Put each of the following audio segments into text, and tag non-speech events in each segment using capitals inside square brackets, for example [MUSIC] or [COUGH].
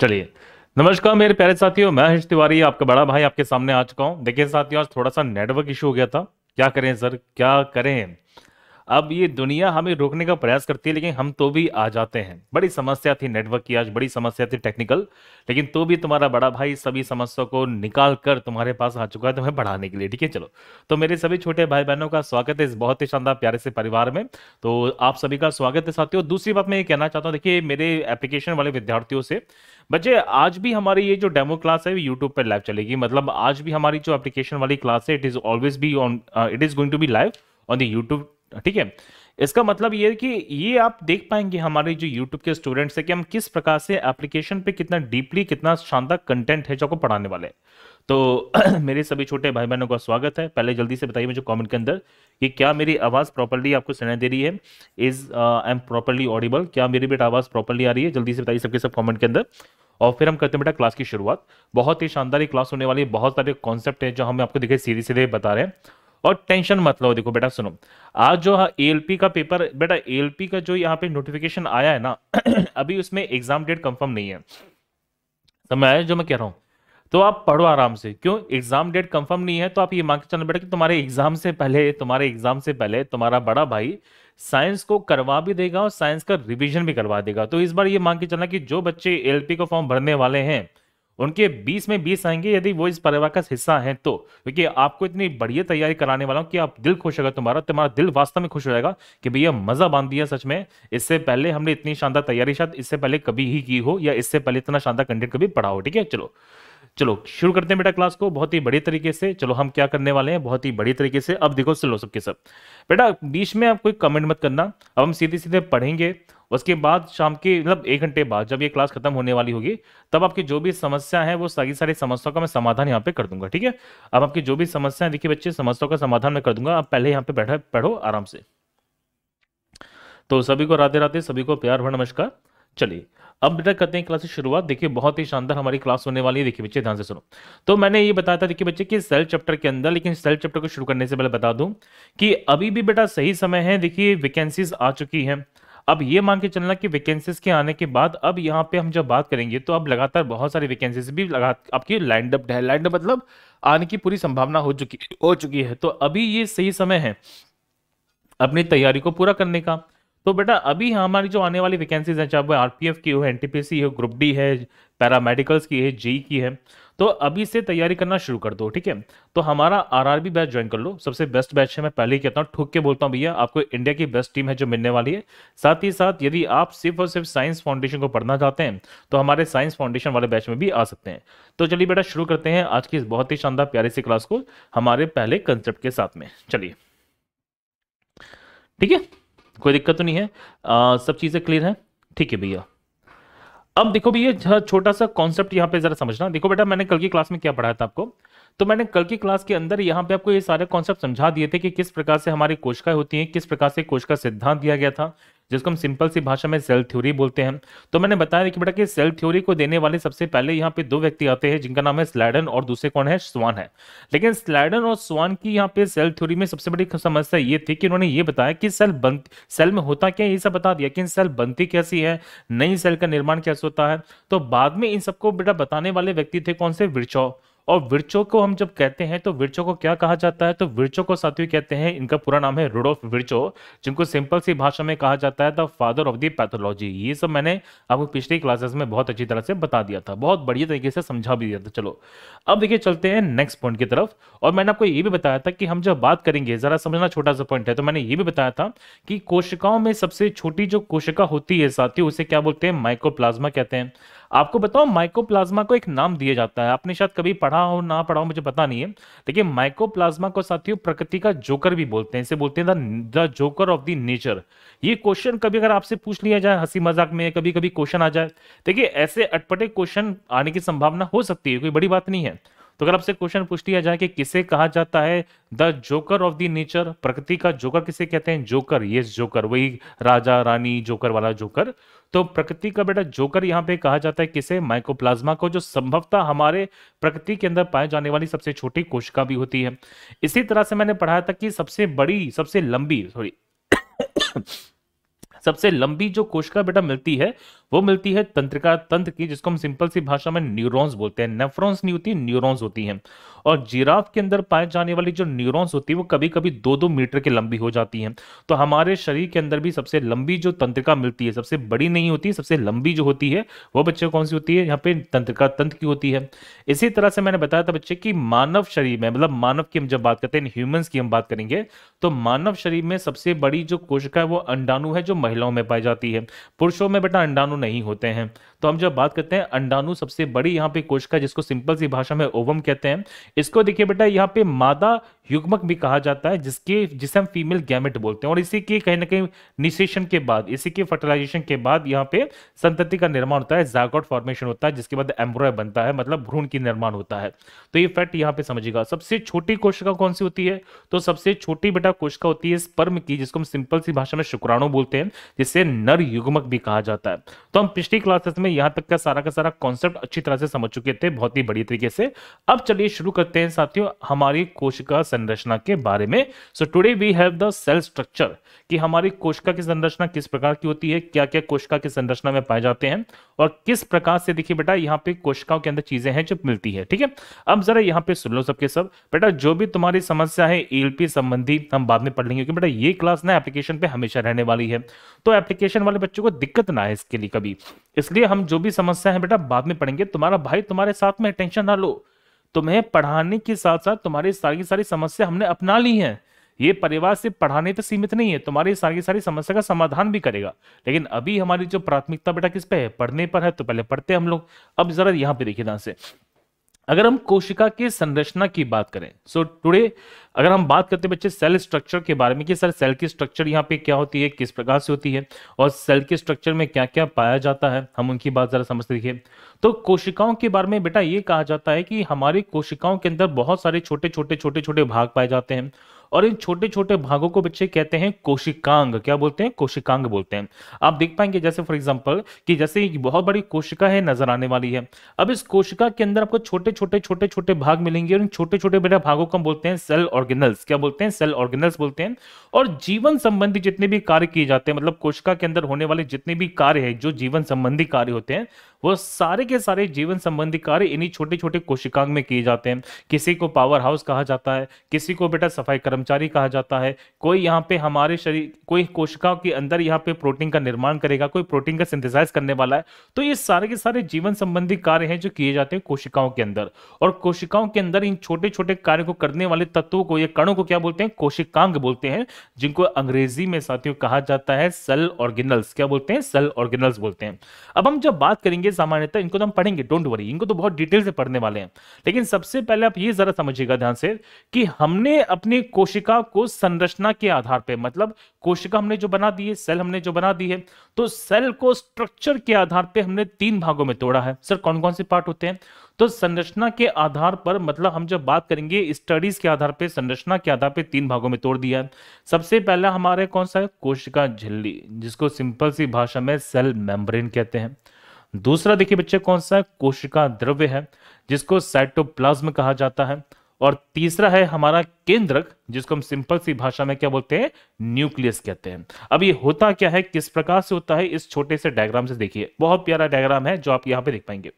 चलिए नमस्कार मेरे प्यारे साथियों मैं हर्ष तिवारी आपका बड़ा भाई आपके सामने आ चुका हूं देखिए साथियों आज थोड़ा सा नेटवर्क इशू हो गया था क्या करें सर क्या करें अब ये दुनिया हमें रोकने का प्रयास करती है लेकिन हम तो भी आ जाते हैं बड़ी समस्या थी नेटवर्क की आज बड़ी समस्या थी टेक्निकल लेकिन तो भी तुम्हारा बड़ा भाई सभी समस्या को निकाल कर तुम्हारे पास आ चुका है तुम्हें बढ़ाने के लिए ठीक है चलो तो मेरे सभी छोटे भाई बहनों का स्वागत है इस बहुत ही शानदार प्यारे से परिवार में तो आप सभी का स्वागत है साथियों दूसरी बात मैं ये कहना चाहता हूँ देखिए मेरे एप्लीकेशन वाले विद्यार्थियों से बच्चे आज भी हमारी ये जो डेमो क्लास है यूट्यूब पर लाइव चलेगी मतलब आज भी हमारी जो एप्लीकेशन वाली क्लास है it is always be on it is going to be live on the YouTube ठीक है इसका मतलब ये कि ये आप देख पाएंगे हमारे जो YouTube के स्टूडेंट्स है कि हम किस प्रकार से एप्लीकेशन पे कितना डीपली कितना शानदार कंटेंट है जो आपको पढ़ाने वाले तो [CLEARS THROAT] मेरे सभी छोटे भाई बहनों का स्वागत है पहले जल्दी से बताइए मुझे कमेंट के अंदर कि क्या मेरी आवाज़ प्रॉपरली आपको सुनाई दे रही है is I am properly audible क्या मेरी बेटा आवाज़ प्रॉपरली आ रही है जल्दी से बताइए सबके सब कमेंट के अंदर और फिर हम करते हैं बेटा क्लास की शुरुआत बहुत ही शानदार क्लास होने वाली है बहुत सारे कॉन्सेप्ट है जो हम आपको देखिए सीधे सीधे बता रहे हैं और टेंशन मत लो देखो बेटा सुनो आज जो पी हाँ, का पेपर बेटा पी का जो यहाँ पे नोटिफिकेशन आया है ना [CLEARS THROAT] अभी उसमें एग्जाम डेट कंफर्म नहीं है समझ आया जो मैं कह रहा हूँ तो आप पढ़ो आराम से क्यों एग्जाम डेट कंफर्म नहीं है तो आप ये मांग के चलना बेटा कि तुम्हारे एग्जाम से पहले तुम्हारे एग्जाम से पहले तुम्हारा बड़ा भाई साइंस को करवा भी देगा और साइंस का रिविजन भी करवा देगा तो इस बार ये मांग के चलना कि जो बच्चे पी का फॉर्म भरने वाले हैं उनके 20 में 20 आएंगे यदि वो इस परिवार का हिस्सा हैं तो क्योंकि आपको इतनी बढ़िया तैयारी कराने वाला हूँ कि आप दिल खुश होगा तुम्हारा तुम्हारा दिल वास्तव में खुश हो जाएगा कि भैया मजा बांध दिया सच में इससे पहले हमने इतनी शानदार तैयारी शायद इससे पहले कभी ही की हो या इससे पहले इतना शानदार कंटेंट कभी पढ़ा हो ठीक है चलो चलो शुरू करते हैं बेटा क्लास को बहुत ही बड़ी तरीके से चलो हम क्या करने वाले हैं बहुत ही बड़ी तरीके से अब देखो चलो सबके सब बेटा बीच में आप कोई कमेंट मत करना अब हम सीधे सीधे पढ़ेंगे उसके बाद शाम के मतलब एक घंटे बाद जब ये क्लास खत्म होने वाली होगी तब आपकी जो भी समस्या है वो सारी सारी समस्याओं का मैं समाधान यहाँ पे कर दूंगा ठीक है अब आपकी जो भी समस्या है देखिए बच्चे समस्याओं का समाधान मैं कर दूंगा आप पहले यहाँ पे बैठा पढ़ो आराम से तो सभी को राधे राधे सभी को प्यार भर नमस्कार चलिए अब बेटा करते हैं क्लास की शुरुआत देखिए बहुत ही शानदार हमारी क्लास होने वाली है देखिए बच्चे ध्यान से सुनो तो मैंने ये बताया था देखिए बच्चे कि सेल चैप्टर के अंदर लेकिन सेल चैप्टर को शुरू करने से पहले बता दूं कि अभी भी बेटा सही समय है देखिए वैकेंसीज आ चुकी हैं अब ये मान के चलना कि वैकेंसीज के आने के बाद अब यहाँ पे हम जब बात करेंगे तो अब लगातार बहुत सारी वैकेंसीज भी लगा आपकी लाइंड अप है लाइंड मतलब आने की पूरी संभावना हो चुकी हो चुकी है तो अभी ये सही समय है अपनी तैयारी को पूरा करने का तो बेटा अभी हमारी जो आने वाली वैकेंसीज हैं चाहे वो आरपीएफ की हो एनटीपीसी हो ग्रुप डी है पैरामेडिकल्स की है जी e की है तो अभी से तैयारी करना शुरू कर दो ठीक है तो हमारा आरआरबी बैच ज्वाइन कर लो सबसे बेस्ट बैच है मैं पहले ही कहता हूँ ठुक के बोलता हूँ भैया आपको इंडिया की बेस्ट टीम है जो मिलने वाली है साथ ही साथ यदि आप सिर्फ और सिर्फ साइंस फाउंडेशन को पढ़ना चाहते हैं तो हमारे साइंस फाउंडेशन वाले बैच में भी आ सकते हैं तो चलिए बेटा शुरू करते हैं आज की इस बहुत ही शानदार प्यारी सी क्लास को हमारे पहले कंसेप्ट के साथ में चलिए ठीक है कोई दिक्कत तो नहीं है आ, सब चीज़ें क्लियर हैं ठीक है भैया अब देखो भैया छोटा सा कॉन्सेप्ट यहाँ पे जरा समझना देखो बेटा मैंने कल की क्लास में क्या पढ़ाया था आपको तो मैंने कल की क्लास के अंदर यहाँ पे आपको ये सारे कॉन्सेप्ट समझा दिए थे कि किस प्रकार से हमारी कोशिकाएं होती हैं किस प्रकार से कोशिका सिद्धांत दिया गया था जिसको हम सिंपल सी भाषा में सेल थ्योरी बोलते हैं तो मैंने बताया कि बेटा कि सेल थ्योरी को देने वाले सबसे पहले यहाँ पे दो व्यक्ति आते हैं जिनका नाम है स्लैडन और दूसरे कौन है स्वान है लेकिन स्लैडन और स्वान की यहाँ पे सेल थ्योरी में सबसे बड़ी समस्या ये थी कि उन्होंने ये बताया कि सेल बन सेल में होता क्या ये सब बता दिया कि सेल बनती कैसी है नई सेल का निर्माण कैसे होता है तो बाद में इन सबको बेटा बताने वाले व्यक्ति थे कौन से विरचौ और वृक्षों को हम जब कहते हैं तो वृक्षों को क्या कहा जाता है तो वृक्षों को सातवी कहते हैं इनका पूरा नाम है रुडोफ वृक्षो जिनको सिंपल सी भाषा में कहा जाता है the father of the pathology ये सब मैंने आपको पिछली क्लासेस में बहुत अच्छी तरह से बता दिया था बहुत बढ़िया तरीके से समझा भी दिया था चलो अब देखिए चलते हैं नेक्स्ट पॉइंट की तरफ और मैंने आपको ये भी बताया था कि हम जब बात करेंगे जरा समझना छोटा सा पॉइंट है तो मैंने ये भी बताया था कि कोशिकाओं में सबसे छोटी जो कोशिका होती है साथियों उसे क्या बोलते हैं माइक्रोप्लाज्मा कहते हैं आपको बताओ माइकोप्लाज्मा को एक नाम दिया जाता है आपने शायद कभी पढ़ा हो ना पढ़ा हो मुझे पता नहीं है देखिए माइकोप्लाज्मा को साथियों प्रकृति का जोकर भी बोलते हैं इसे बोलते हैं the joker of the nature ये क्वेश्चन कभी अगर आपसे पूछ लिया जाए हंसी मजाक में कभी कभी क्वेश्चन आ जाए देखिए ऐसे अटपटे क्वेश्चन आने की संभावना हो सकती है कोई बड़ी बात नहीं है तो अगर आपसे क्वेश्चन पूछ लिया जाए कि किसे कहा जाता है the joker of the nature प्रकृति का जोकर किसे कहते हैं जोकर ये जोकर वही राजा रानी जोकर वाला जोकर तो प्रकृति का बेटा जोकर यहाँ पे कहा जाता है किसे माइकोप्लाज्मा को जो संभवतः हमारे प्रकृति के अंदर पाए जाने वाली सबसे छोटी कोशिका भी होती है इसी तरह से मैंने पढ़ाया था कि सबसे बड़ी सबसे लंबी सॉरी [COUGHS] सबसे लंबी जो कोशिका बेटा मिलती है वो मिलती है तंत्रिका तंत्र की जिसको हम सिंपल सी भाषा में न्यूरॉन्स बोलते हैं नेफ्रॉन्स नहीं होती न्यूरॉन्स होती हैं और जिराफ के अंदर पाए जाने वाली जो न्यूरॉन्स होती है वो कभी कभी दो दो मीटर की लंबी हो जाती हैं तो हमारे शरीर के अंदर भी सबसे लंबी जो तंत्रिका मिलती है सबसे बड़ी नहीं होती सबसे लंबी जो होती है वो बच्चे कौन सी होती है यहाँ पे तंत्रिका तंत्र की होती है इसी तरह से मैंने बताया था बच्चे की मानव शरीर में मतलब मानव की हम जब बात करते हैं ह्यूमंस की हम बात करेंगे तो मानव शरीर में सबसे बड़ी जो कोशिका है वो अंडाणु है जो महिलाओं में पाई जाती है पुरुषों में बेटा अंडाणु नहीं होते हैं तो हम जब बात करते हैं अंडाणु सबसे बड़ी यहाँ पे कोशिका जिसको सिंपल सी भाषा में ओवम कहते हैं इसको देखिए बेटा यहाँ पे मादा युग्मक भी कहा जाता है जिसके जिसे हम फीमेल गैमेट बोलते हैं और इसी के कहीं ना कहीं निशेषण के बाद इसी के फर्टिलाइजेशन के बाद यहाँ पे संतति का निर्माण होता है जागोट फॉर्मेशन होता है जिसके बाद एम्ब्रॉय बनता है मतलब भ्रूण की निर्माण होता है तो ये फैक्ट यहाँ पे समझिएगा सबसे छोटी कोशिका कौन सी होती है तो सबसे छोटी बेटा कोशिका होती है स्पर्म की जिसको हम सिंपल सी भाषा में शुक्राणु बोलते हैं जिसे नर युग्मक भी कहा जाता है तो हम पिछली क्लासेस में यहाँ तक का सारा का सारा कॉन्सेप्ट अच्छी तरह से समझ चुके थे बहुत ही बढ़िया तरीके से अब चलिए शुरू करते हैं साथियों हमारी कोशिका संरचना के बारे में so today we have the cell structure कि हमारी कोशिका की संरचना किस प्रकार की होती है क्या क्या कोशिका की संरचना में पाए जाते हैं और किस प्रकार से देखिए बेटा यहाँ पे कोशिकाओं के अंदर चीजें हैं जो मिलती है ठीक है अब जरा यहाँ पे सुन लो सबके सब बेटा जो भी तुम्हारी समस्या है ईएलपी संबंधी हम बाद में पढ़ लेंगे क्योंकि बेटा ये क्लास ना एप्लीकेशन पे हमेशा रहने वाली है तो एप्लीकेशन वाले बच्चों को दिक्कत ना है इसके लिए कभी इसलिए हम जो भी समस्या है बेटा बाद में पढ़ेंगे तुम्हारा भाई तुम्हारे साथ में टेंशन ना लो तुम्हें पढ़ाने के साथ साथ तुम्हारी सारी सारी समस्या हमने अपना ली है ये परिवार से पढ़ाने तक सीमित नहीं है तुम्हारी सारी सारी समस्या का समाधान भी करेगा लेकिन अभी हमारी जो प्राथमिकता बेटा किस पे है पढ़ने पर है तो पहले पढ़ते हम लोग अब जरा यहाँ पे देखिए ध्यान से अगर हम कोशिका के संरचना की बात करें सो so टुडे अगर हम बात करते हैं बच्चे सेल स्ट्रक्चर के बारे में कि सर सेल की स्ट्रक्चर यहाँ पे क्या होती है किस प्रकार से होती है और सेल के स्ट्रक्चर में क्या क्या पाया जाता है हम उनकी बात ज़रा समझते देखिए तो कोशिकाओं के बारे में बेटा ये कहा जाता है कि हमारी कोशिकाओं के अंदर बहुत सारे छोटे छोटे छोटे छोटे भाग पाए जाते हैं और इन छोटे छोटे भागों को बच्चे कहते हैं कोशिकांग क्या बोलते हैं कोशिकांग बोलते हैं आप देख पाएंगे जैसे फॉर एग्जाम्पल कि जैसे एक बहुत बड़ी कोशिका है नजर आने वाली है अब इस कोशिका के अंदर आपको छोटे छोटे छोटे छोटे भाग मिलेंगे और इन छोटे छोटे बड़े भागों को हम बोलते हैं सेल ऑर्गेनल्स क्या बोलते हैं सेल ऑर्गेनल्स बोलते हैं और जीवन संबंधी जितने भी कार्य किए जाते हैं मतलब कोशिका के अंदर होने वाले जितने भी कार्य है जो जीवन संबंधी कार्य होते हैं वो सारे के सारे जीवन संबंधी कार्य इन्हीं छोटे छोटे कोशिकांग में किए जाते हैं किसी को पावर हाउस कहा जाता है किसी को बेटा सफाई कर्मचारी कहा जाता है कोई यहाँ पे हमारे शरीर कोई कोशिकाओं के अंदर यहाँ पे प्रोटीन का निर्माण करेगा कोई प्रोटीन का सिंथेसाइज करने वाला है तो ये सारे के सारे जीवन संबंधी कार्य हैं जो किए जाते हैं कोशिकाओं के अंदर और कोशिकाओं के अंदर इन छोटे छोटे कार्य को करने वाले तत्वों को या कणों को क्या बोलते हैं कोशिकांग बोलते हैं जिनको अंग्रेजी में साथियों कहा जाता है सेल ऑर्गेनल्स क्या बोलते हैं सेल ऑर्गेनल्स बोलते हैं अब हम जब बात करेंगे होंगे सामान्यतः इनको तो हम पढ़ेंगे डोंट वरी इनको तो बहुत डिटेल से पढ़ने वाले हैं लेकिन सबसे पहले आप ये जरा समझिएगा ध्यान से कि हमने अपनी कोशिका को संरचना के आधार पर मतलब कोशिका हमने जो बना दी है सेल हमने जो बना दी है तो सेल को स्ट्रक्चर के आधार पर हमने तीन भागों में तोड़ा है सर कौन कौन से पार्ट होते हैं तो संरचना के आधार पर मतलब हम जब बात करेंगे स्टडीज के आधार पर संरचना के आधार पर तीन भागों में तोड़ दिया है सबसे पहला हमारे कौन सा है कोशिका झिल्ली जिसको सिंपल सी भाषा में सेल मेम्ब्रेन कहते हैं दूसरा देखिए बच्चे कौन सा है कोशिका द्रव्य है जिसको साइटोप्लाज्म कहा जाता है और तीसरा है हमारा केंद्रक जिसको हम सिंपल सी भाषा में क्या बोलते हैं न्यूक्लियस कहते हैं अब ये होता क्या है किस प्रकार से होता है इस छोटे से डायग्राम से देखिए बहुत प्यारा डायग्राम है जो आप यहाँ पे देख पाएंगे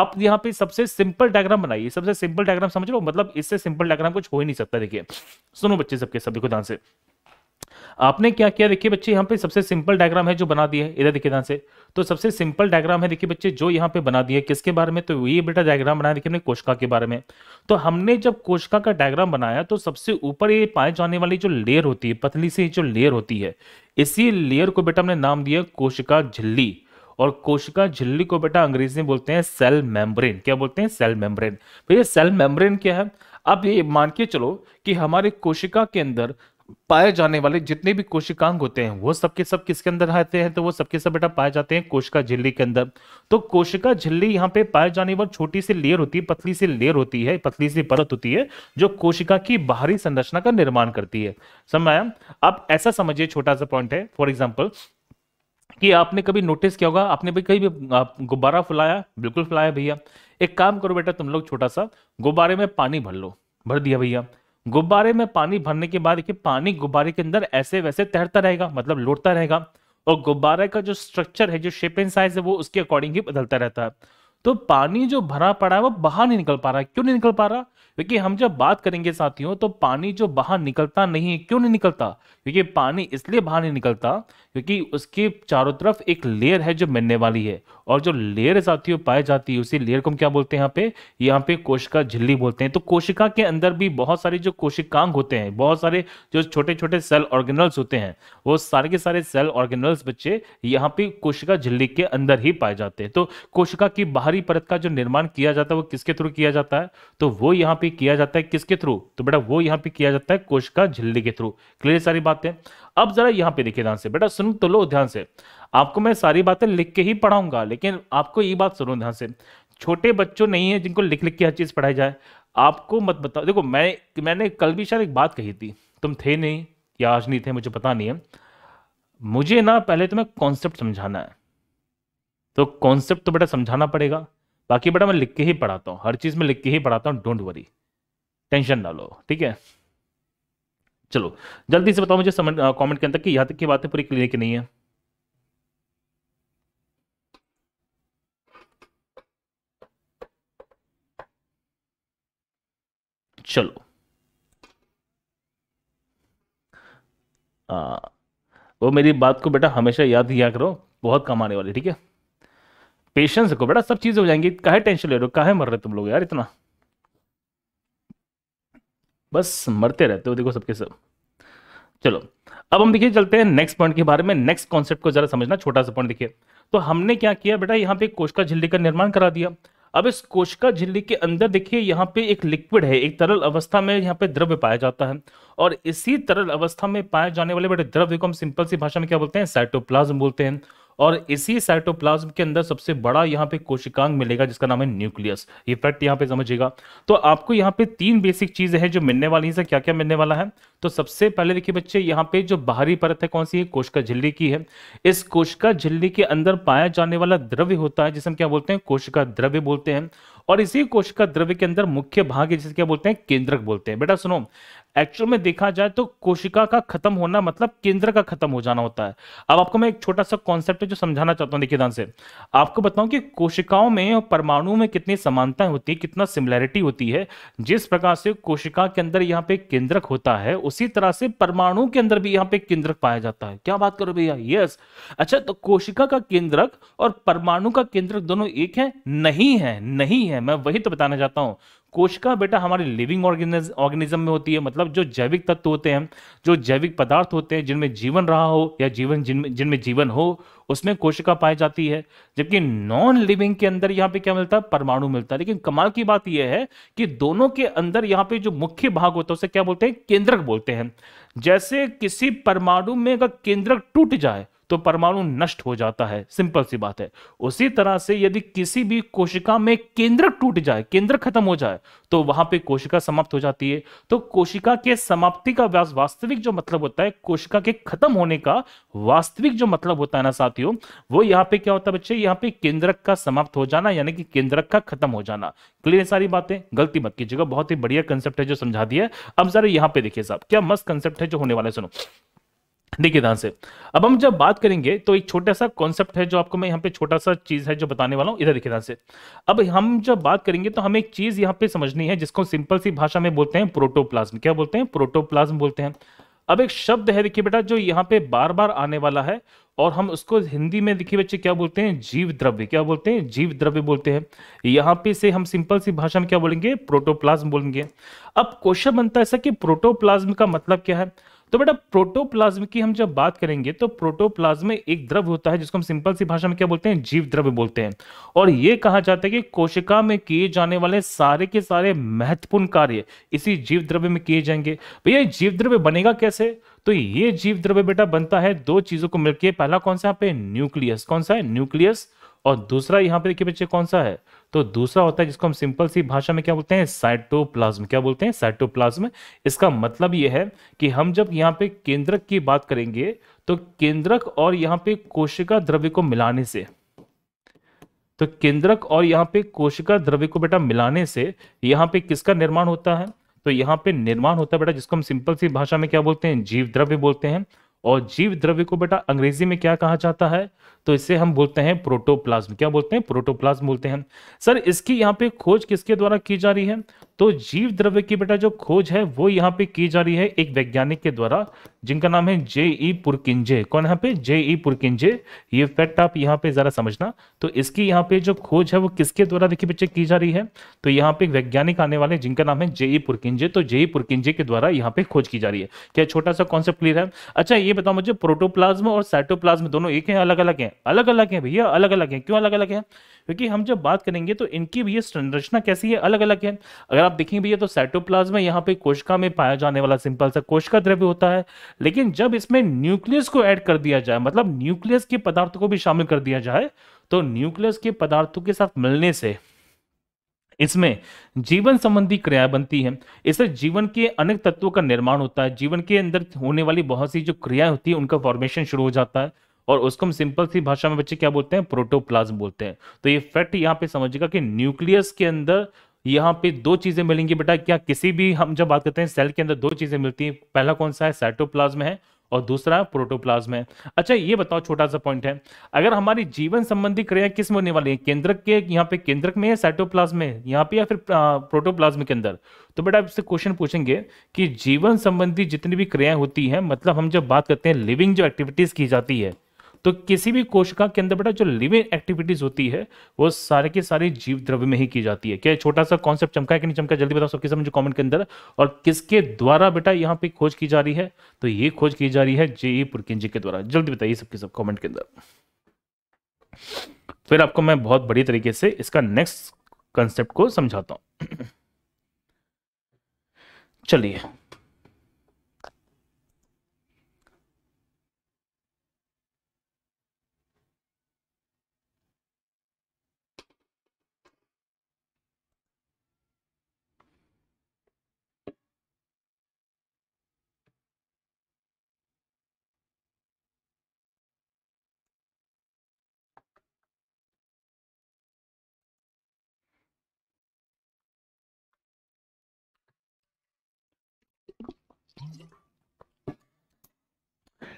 आप यहाँ पे सबसे सिंपल डायग्राम बनाइए सबसे सिंपल डायग्राम समझ लो मतलब इससे सिंपल डायग्राम कुछ हो ही नहीं सकता देखिए सुनो बच्चे सबके सभी को ध्यान से आपने क्या किया देखिए बच्चे यहाँ पे सबसे सिंपल डायग्राम है जो बना दिया है इधर देखिए ध्यान से तो सबसे सिंपल डायग्राम है देखिए बच्चे जो यहाँ पे बना दिया है किसके बारे में तो ये बेटा डायग्राम बनाया देखिए हमने कोशिका के बारे में तो हमने जब कोशिका का डायग्राम बनाया तो सबसे ऊपर ये पाए जाने वाली जो लेयर होती है पतली सी जो लेयर होती है इसी लेयर को बेटा हमने नाम दिया कोशिका झिल्ली और कोशिका झिल्ली को बेटा अंग्रेजी में बोलते हैं सेल मेम्ब्रेन क्या बोलते हैं सेल मेम्ब्रेन भैया सेल मेम्ब्रेन क्या है अब ये मान के चलो कि हमारे कोशिका के अंदर पाए जाने वाले जितने भी कोशिकांग होते हैं वो सबके सब किसके अंदर आते हैं तो वो सबके सब बेटा पाए जाते हैं कोशिका झिल्ली के अंदर तो कोशिका झिल्ली यहाँ पे पाए जाने वाली छोटी सी लेयर होती है पतली सी लेयर होती है पतली सी परत होती है जो कोशिका की बाहरी संरचना का निर्माण करती है समझ आया आप ऐसा समझिए छोटा सा पॉइंट है फॉर एग्जाम्पल कि आपने कभी नोटिस किया होगा आपने भी कहीं भी गुब्बारा फुलाया बिल्कुल फुलाया भैया एक काम करो बेटा तुम लोग छोटा सा गुब्बारे में पानी भर लो भर दिया भैया गुब्बारे में पानी भरने के बाद देखिए पानी गुब्बारे के अंदर ऐसे वैसे तैरता रहेगा मतलब लौटता रहेगा और गुब्बारे का जो स्ट्रक्चर है जो शेप एंड साइज है वो उसके अकॉर्डिंग ही बदलता रहता है तो पानी जो भरा पड़ा है वो बाहर नहीं निकल पा रहा क्यों नहीं निकल पा रहा क्योंकि हम जब बात करेंगे साथियों तो पानी जो बाहर निकलता नहीं है क्यों नहीं निकलता क्योंकि पानी इसलिए बाहर नहीं निकलता क्योंकि उसके चारों तरफ एक लेयर है जो मिलने वाली है और जो लेयर है पाई जाती है उसी लेयर को हम क्या बोलते हैं यहाँ पे यहाँ पे कोशिका झिल्ली बोलते हैं तो कोशिका के अंदर भी बहुत सारे जो कोशिकांग होते हैं बहुत सारे जो छोटे छोटे सेल ऑर्गेनल्स होते हैं वो सारे के सारे सेल ऑर्गेनल्स बच्चे यहाँ पे कोशिका झिल्ली के अंदर ही पाए जाते हैं तो कोशिका की बाहरी परत का जो निर्माण किया जाता है वो किसके थ्रू किया जाता है तो वो यहाँ पे किया जाता है किसके थ्रू तो बेटा वो यहाँ पे किया जाता है कोशिका झिल्ली के थ्रू क्लियर सारी बातें अब जरा यहाँ पे देखिए ध्यान से बेटा सुन तो लो ध्यान से आपको मैं सारी बातें लिख के ही पढ़ाऊंगा लेकिन आपको ये बात सुनो ध्यान से छोटे बच्चों नहीं है जिनको लिख लिख के हर चीज़ पढ़ाई जाए आपको मत बताओ देखो मैं मैंने कल भी शायद एक बात कही थी तुम थे नहीं या आज नहीं थे मुझे पता नहीं है मुझे ना पहले तुम्हें कॉन्सेप्ट समझाना है तो कॉन्सेप्ट तो बेटा समझाना पड़ेगा बाकी बेटा मैं लिख के ही पढ़ाता हूँ हर चीज़ में लिख के ही पढ़ाता हूँ डोंट वरी टेंशन ना लो ठीक है चलो जल्दी से बताओ मुझे कमेंट के अंदर कि यहां तक की बातें पूरी क्लियर की नहीं है चलो आ, वो मेरी बात को बेटा हमेशा याद किया करो बहुत काम आने वाली ठीक है पेशेंस को बेटा सब चीजें हो जाएंगी काहे टेंशन ले रहे हो काहे मर रहे तुम लोग यार इतना बस मरते रहते हो देखो सबके सब चलो अब हम देखिए चलते हैं नेक्स्ट पॉइंट के बारे में नेक्स्ट कॉन्सेप्ट को जरा समझना छोटा सा पॉइंट देखिए तो हमने क्या किया बेटा यहाँ पे कोशिका झिल्ली का निर्माण करा दिया अब इस कोशिका झिल्ली के अंदर देखिए यहाँ पे एक लिक्विड है एक तरल अवस्था में यहाँ पे द्रव्य पाया जाता है और इसी तरल अवस्था में पाए जाने वाले बेटे द्रव्य को हम सिंपल सी भाषा में क्या बोलते हैं साइटोप्लाज्म बोलते हैं और इसी साइटोप्लाज्म के अंदर सबसे बड़ा यहाँ पे कोशिकांग मिलेगा जिसका नाम है न्यूक्लियस ये फैक्ट यहाँ पे समझिएगा तो आपको यहाँ पे तीन बेसिक चीजें हैं जो मिलने वाली हैं क्या क्या मिलने वाला है तो सबसे पहले देखिए बच्चे यहाँ पे जो बाहरी परत है कौन सी है कोशिका झिल्ली की है इस कोशिका झिल्ली के अंदर पाया जाने वाला द्रव्य होता है जिसे हम क्या बोलते हैं कोशिका द्रव्य बोलते हैं और इसी कोशिका द्रव्य के अंदर मुख्य भाग है जिसे क्या बोलते हैं केंद्रक बोलते हैं बेटा सुनो एक्चुअल में देखा जाए तो कोशिका का खत्म होना मतलब केंद्र का खत्म हो जाना होता है अब आपको मैं एक छोटा सा कॉन्सेप्ट है जो समझाना चाहता हूँ देखिए ध्यान से आपको बताऊं कि कोशिकाओं में और परमाणु में कितनी समानताएं होती है कितना सिमिलैरिटी होती है जिस प्रकार से कोशिका के अंदर यहाँ पे केंद्रक होता है उसी तरह से परमाणु के अंदर भी यहाँ पे केंद्रक पाया जाता है क्या बात करो भैया यस अच्छा तो कोशिका का केंद्रक और परमाणु का केंद्रक दोनों एक है नहीं है नहीं है मैं वही तो बताना चाहता हूँ कोशिका बेटा हमारे लिविंग ऑर्गेनिज्म में होती है मतलब जो जैविक तत्व होते हैं जो जैविक पदार्थ होते हैं जिनमें जीवन रहा हो या जीवन जिनमें जिनमें जीवन हो उसमें कोशिका पाई जाती है जबकि नॉन लिविंग के अंदर यहाँ पे क्या मिलता है परमाणु मिलता है लेकिन कमाल की बात यह है कि दोनों के अंदर यहाँ पे जो मुख्य भाग होता है उसे क्या बोलते हैं केंद्रक बोलते हैं जैसे किसी परमाणु में अगर केंद्रक टूट जाए तो परमाणु नष्ट हो जाता है सिंपल सी बात है उसी तरह से यदि किसी भी कोशिका में केंद्र टूट जाए केंद्र खत्म हो जाए तो वहां पे कोशिका समाप्त हो जाती है तो कोशिका के समाप्ति का वास्तविक जो मतलब होता है कोशिका के खत्म होने का वास्तविक जो मतलब होता है ना साथियों वो यहाँ पे क्या होता है बच्चे यहाँ पे केंद्रक का समाप्त हो जाना यानी कि केंद्रक का खत्म हो जाना क्लियर सारी बातें गलती मत कीजिएगा बहुत ही बढ़िया कंसेप्ट है जो समझा दिया अब जरा यहाँ पे देखिए साहब क्या मस्त कंसेप्ट है जो होने वाला है सुनो देखिए ध्यान से अब हम जब बात करेंगे तो एक छोटा सा कॉन्सेप्ट है जो आपको मैं यहाँ पे छोटा सा चीज है जो बताने वाला हूँ इधर देखिए ध्यान से अब हम जब बात करेंगे तो हमें एक चीज यहाँ पे समझनी है जिसको सिंपल सी भाषा में बोलते हैं प्रोटोप्लाज्म क्या बोलते हैं प्रोटोप्लाज्म बोलते हैं अब एक शब्द है देखिए बेटा जो यहाँ पे बार बार आने वाला है और हम उसको हिंदी में देखिए बच्चे क्या बोलते हैं जीव द्रव्य क्या बोलते हैं जीव द्रव्य बोलते हैं यहाँ पे से हम सिंपल सी भाषा में क्या बोलेंगे प्रोटोप्लाज्म बोलेंगे अब क्वेश्चन बनता है ऐसा कि प्रोटोप्लाज्म का मतलब क्या है तो बेटा प्रोटोप्लाज्म की हम जब बात करेंगे तो प्रोटोप्लाज्म एक द्रव होता है जिसको हम सिंपल सी भाषा में क्या बोलते हैं जीव द्रव्य बोलते हैं और ये कहा जाता है कि कोशिका में किए जाने वाले सारे के सारे महत्वपूर्ण कार्य इसी जीव द्रव्य में किए जाएंगे भैया जीव द्रव्य बनेगा कैसे तो ये जीव द्रव्य बेटा बनता है दो चीजों को मिलकर पहला कौन सा यहाँ पे न्यूक्लियस कौन सा है न्यूक्लियस और दूसरा यहाँ पे देखिए बच्चे कौन सा है तो दूसरा होता है जिसको हम सिंपल सी भाषा में क्या बोलते हैं साइटोप्लाज्म क्या बोलते हैं साइटोप्लाज्म इसका मतलब यह है कि हम जब यहाँ पे केंद्रक की बात करेंगे तो केंद्रक और यहाँ पे कोशिका द्रव्य को मिलाने से तो केंद्रक और यहाँ पे कोशिका द्रव्य को बेटा मिलाने से यहाँ पे किसका निर्माण होता है तो यहाँ पे निर्माण होता है बेटा जिसको हम सिंपल सी भाषा में क्या बोलते हैं जीव द्रव्य बोलते हैं और जीव द्रव्य को बेटा अंग्रेजी में क्या कहा जाता है तो इसे हम बोलते हैं प्रोटोप्लाज्म क्या बोलते हैं प्रोटोप्लाज्म बोलते हैं सर इसकी यहाँ पे खोज किसके द्वारा की जा रही है तो जीव द्रव्य की बेटा जो खोज है वो यहाँ पे की जा रही है एक वैज्ञानिक के द्वारा जिनका नाम है जे ई पुरकिंजे कौन यहाँ पे जे ई पुरकिंजे ये फैक्ट आप यहाँ पे जरा समझना तो इसकी यहाँ पे जो खोज है वो किसके द्वारा देखिए बच्चे की जा रही है तो यहाँ पे एक वैज्ञानिक आने वाले जिनका नाम है जे ई पुरकिंजे तो जे ई पुरकिंजे के द्वारा यहाँ पे खोज की जा रही है क्या छोटा सा कॉन्सेप्ट क्लियर है अच्छा ये बताओ मुझे प्रोटोप्लाज्म और साइटोप्लाज्म दोनों एक है अलग अलग है अलग अलग है भैया अलग अलग है क्यों अलग अलग है क्योंकि हम जब बात करेंगे तो इनकी भी ये संरचना कैसी है अलग अलग है अगर आप देखेंगे भैया तो साइटोप्लाज्म यहाँ पे कोशिका में पाया जाने वाला सिंपल सा कोशिका द्रव्य होता है लेकिन जब इसमें न्यूक्लियस को ऐड कर दिया जाए मतलब न्यूक्लियस के पदार्थ को भी शामिल कर दिया जाए तो न्यूक्लियस के पदार्थों के साथ मिलने से इसमें जीवन संबंधी क्रियाएं बनती हैं इससे जीवन के अनेक तत्वों का निर्माण होता है जीवन के अंदर होने वाली बहुत सी जो क्रियाएं होती है उनका फॉर्मेशन शुरू हो जाता है और उसको हम सिंपल सी भाषा में बच्चे क्या बोलते हैं प्रोटोप्लाज्म बोलते हैं तो ये फैक्ट यहाँ पे समझिएगा कि न्यूक्लियस के अंदर यहाँ पे दो चीजें मिलेंगी बेटा क्या किसी भी हम जब बात करते हैं सेल के अंदर दो चीजें मिलती हैं पहला कौन सा है साइटोप्लाज्म है और दूसरा प्रोटोप्लाज्म है अच्छा ये बताओ छोटा सा पॉइंट है अगर हमारी जीवन संबंधी क्रिया किस में होने वाली है केंद्रक के यहाँ पे केंद्रक में या साइटोप्लाज्म में यहाँ पे या फिर प्रोटोप्लाज्म के अंदर तो बेटा आपसे क्वेश्चन पूछेंगे कि जीवन संबंधी जितनी भी क्रियाएं होती है मतलब हम जब बात करते हैं लिविंग जो एक्टिविटीज की जाती है तो किसी भी कोशिका के अंदर बेटा जो लिविंग एक्टिविटीज होती है वो सारे के सारे जीव द्रव्य में ही की जाती है क्या छोटा सा कॉन्सेप्ट चमका है कि नहीं चमका जल्दी बताओ सबके समझो कमेंट के अंदर और किसके द्वारा बेटा यहाँ पे खोज की जा रही है तो ये खोज की जा रही है जेई पुरकिन जी के द्वारा जल्दी बताइए सबके सब कॉमेंट के अंदर फिर आपको मैं बहुत बड़ी तरीके से इसका नेक्स्ट कंसेप्ट को समझाता हूँ [CLEARS THROAT] चलिए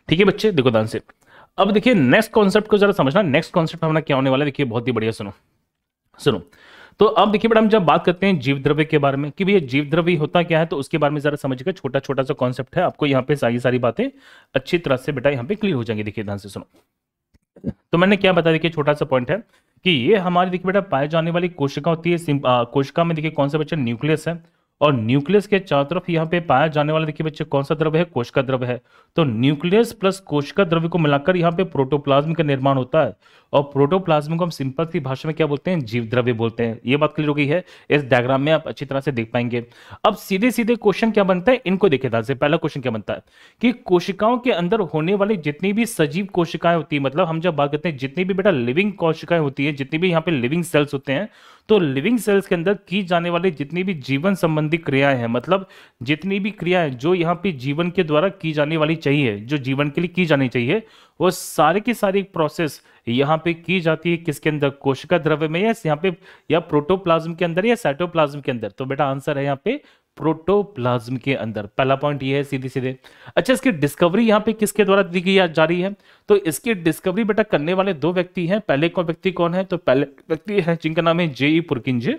ठीक है बच्चे देखो ध्यान से अब देखिए नेक्स्ट कॉन्सेप्ट को जरा समझना नेक्स्ट कॉन्सेप्ट हमारा क्या होने वाला है देखिए बहुत ही बढ़िया सुनो सुनो तो अब देखिए हम जब बात करते हैं जीव द्रव्य के बारे में कि भैया जीव द्रव्य होता क्या है तो उसके बारे में जरा समझिएगा छोटा छोटा सा कॉन्सेप्ट है आपको यहाँ पे सारी सारी बातें अच्छी तरह से बेटा यहाँ पे क्लियर हो जाएंगे देखिए ध्यान से सुनो तो मैंने क्या बताया देखिए छोटा सा पॉइंट है कि ये हमारी देखिए बेटा पाए जाने वाली कोशिका होती है कोशिका में देखिए कौन सा बच्चा न्यूक्लियस है और न्यूक्लियस के चारों तरफ यहाँ पे पाया जाने वाला देखिए बच्चे कौन सा द्रव्य है कोशिका द्रव है तो न्यूक्लियस प्लस कोशिका द्रव्य को मिलाकर यहाँ पे प्रोटोप्लाज्म का निर्माण होता है और प्रोटोप्लाज्म को हम सिंपल सी भाषा में क्या बोलते हैं जीव द्रव्य बोलते हैं ये बात क्लियर हो गई है इस डायग्राम में आप अच्छी तरह से देख पाएंगे अब सीधे सीधे क्वेश्चन क्या बनता है इनको देखे था पहला क्वेश्चन क्या बनता है कि कोशिकाओं के अंदर होने वाली जितनी भी सजीव कोशिकाएं होती है मतलब हम जब बात करते हैं जितनी भी बेटा लिविंग कोशिकाएं होती है जितनी भी यहाँ पे लिविंग सेल्स होते हैं तो लिविंग सेल्स के अंदर की जाने वाली जितनी भी जीवन संबंधी क्रियाएं हैं मतलब जितनी भी क्रियाएं जो यहाँ पे जीवन के द्वारा की जाने वाली चाहिए जो जीवन के लिए की जानी चाहिए वो सारे की सारी प्रोसेस यहाँ पे की जाती है किसके अंदर कोशिका द्रव्य में यस यहाँ पे या प्रोटोप्लाज्म के अंदर या साइटोप्लाज्म के अंदर तो बेटा आंसर है यहाँ पे प्रोटोप्लाज्म के अंदर पहला पॉइंट ये है सीधे सीधे अच्छा इसकी डिस्कवरी यहाँ पे किसके द्वारा दी गई जा रही है तो इसकी डिस्कवरी बेटा करने वाले दो व्यक्ति हैं पहले कौन व्यक्ति कौन है तो पहले व्यक्ति है जिनका नाम है जेई पुरकिंज e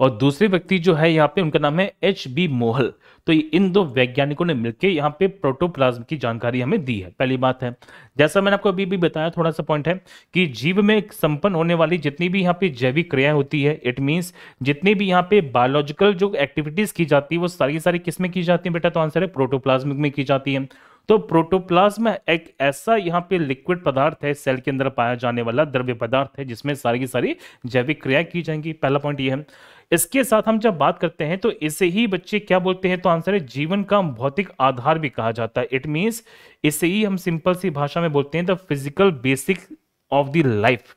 और दूसरे व्यक्ति जो है यहाँ पे उनका नाम है एच बी मोहल तो इन दो वैज्ञानिकों ने मिलकर यहाँ पे प्रोटोप्लाज्म की जानकारी हमें दी है पहली बात है जैसा मैंने आपको अभी भी बताया थोड़ा सा पॉइंट है कि जीव में संपन्न होने वाली जितनी भी यहाँ पे जैविक क्रियाएं होती है इट मीन्स जितनी भी यहाँ पे बायोलॉजिकल जो एक्टिविटीज की जाती है वो सारी सारी किसमें की जाती है बेटा तो आंसर है प्रोटोप्लाज्म में की जाती तो है तो प्रोटोप्लाज्म एक ऐसा यहाँ पे लिक्विड पदार्थ है सेल के अंदर पाया जाने वाला द्रव्य पदार्थ है जिसमें सारी की सारी जैविक क्रिया की जाएंगी पहला पॉइंट ये है इसके साथ हम जब बात करते हैं तो इसे ही बच्चे क्या बोलते हैं तो आंसर है जीवन का भौतिक आधार भी कहा जाता है इट मीन्स इसे ही हम सिंपल सी भाषा में बोलते हैं the physical basic of the life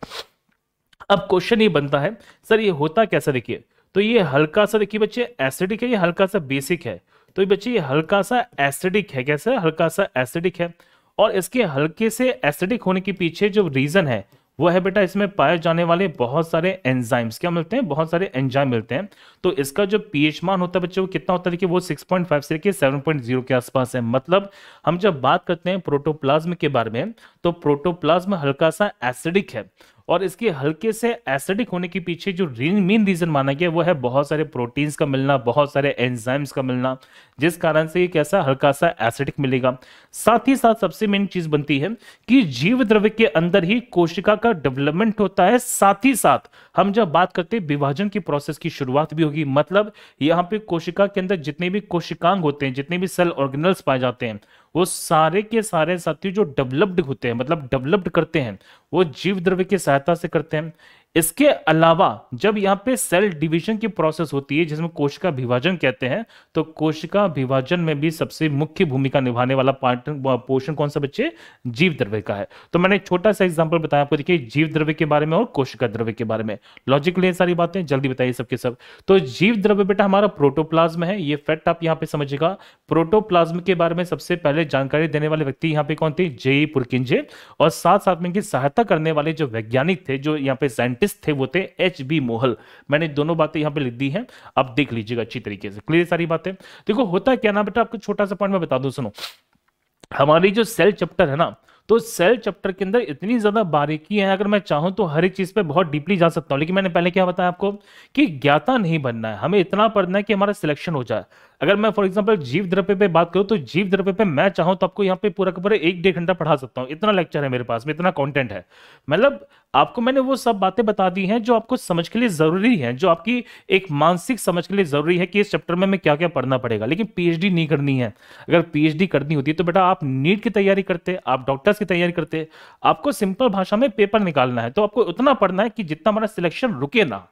अब क्वेश्चन ये बनता है सर ये होता कैसा देखिए तो ये हल्का सा देखिए बच्चे एसिडिक है ये हल्का सा बेसिक है तो ये बच्चे ये हल्का सा एसिडिक है कैसा हल्का सा एसिडिक है और इसके हल्के से एसिडिक होने के पीछे जो रीजन है वो है बेटा इसमें पाए जाने वाले बहुत सारे एंजाइम्स क्या मिलते हैं बहुत सारे एंजाइम मिलते हैं तो इसका जो पीएच मान होता है बच्चे वो कितना होता है देखिए वो 6.5 से लेके 7.0 के आसपास है मतलब हम जब बात करते हैं प्रोटोप्लाज्म के बारे में तो प्रोटोप्लाज्म हल्का सा एसिडिक है और इसके हल्के से एसिडिक होने के पीछे जो मेन रीज़न माना गया वो है बहुत सारे प्रोटीन्स का मिलना बहुत सारे एंजाइम्स का मिलना जिस कारण से ये कैसा हल्का सा एसिडिक मिलेगा साथ ही साथ सबसे मेन चीज़ बनती है कि जीव द्रव्य के अंदर ही कोशिका का डेवलपमेंट होता है साथ ही साथ हम जब बात करते विभाजन की प्रोसेस की शुरुआत भी होगी मतलब यहाँ पे कोशिका के अंदर जितने भी कोशिकांग होते हैं जितने भी सेल ऑर्गेनल्स पाए जाते हैं वो सारे के सारे साथी जो डेवलप्ड होते हैं मतलब डेवलप्ड करते हैं वो जीव द्रव्य की सहायता से करते हैं इसके अलावा जब यहाँ पे सेल डिवीजन की प्रोसेस होती है जिसमें कोशिका विभाजन कहते हैं तो कोशिका विभाजन में भी सबसे मुख्य भूमिका निभाने वाला पोर्शन कौन सा बच्चे जीव द्रव्य का है तो मैंने छोटा सा एग्जाम्पल बताया आपको देखिए जीव द्रव्य के बारे में और कोशिका द्रव्य के बारे में लॉजिकली सारी बातें जल्दी बताइए सबके सब तो जीव द्रव्य बेटा हमारा प्रोटोप्लाज्म है ये फैक्ट आप यहाँ पे समझिएगा प्रोटोप्लाज्म के बारे में सबसे पहले जानकारी देने वाले व्यक्ति यहाँ पे कौन थे जेई पुरकिंजे और साथ साथ में इनकी सहायता करने वाले जो वैज्ञानिक थे जो यहाँ पे साइंटिस्ट साइंटिस्ट थे वो थे एच बी मोहल मैंने दोनों बातें यहां पे लिख दी हैं अब देख लीजिएगा अच्छी तरीके से क्लियर सारी बातें देखो होता है क्या ना बेटा आपको छोटा सा पॉइंट मैं बता दू सुनो हमारी जो सेल चैप्टर है ना तो सेल चैप्टर के अंदर इतनी ज्यादा बारीकी है अगर मैं चाहूं तो हर एक चीज पे बहुत डीपली जा सकता हूं लेकिन मैंने पहले क्या बताया आपको कि ज्ञाता नहीं बनना है हमें इतना पढ़ना है कि हमारा सिलेक्शन हो जाए अगर मैं फॉर एग्जाम्पल जीव द्रव्य पे बात करूँ तो जीव द्रव्य पे मैं चाहूँ तो आपको यहाँ पे पूरा का पूरा एक डेढ़ घंटा पढ़ा सकता हूँ इतना लेक्चर है मेरे पास में इतना कॉन्टेंट है मतलब आपको मैंने वो सब बातें बता दी हैं जो आपको समझ के लिए ज़रूरी है जो आपकी एक मानसिक समझ के लिए ज़रूरी है कि इस चैप्टर में मैं क्या क्या पढ़ना पड़ेगा लेकिन पीएचडी नहीं करनी है अगर पीएचडी करनी होती है तो बेटा आप नीट की तैयारी करते आप डॉक्टर्स की तैयारी करते आपको सिंपल भाषा में पेपर निकालना है तो आपको उतना पढ़ना है कि जितना हमारा सिलेक्शन रुके ना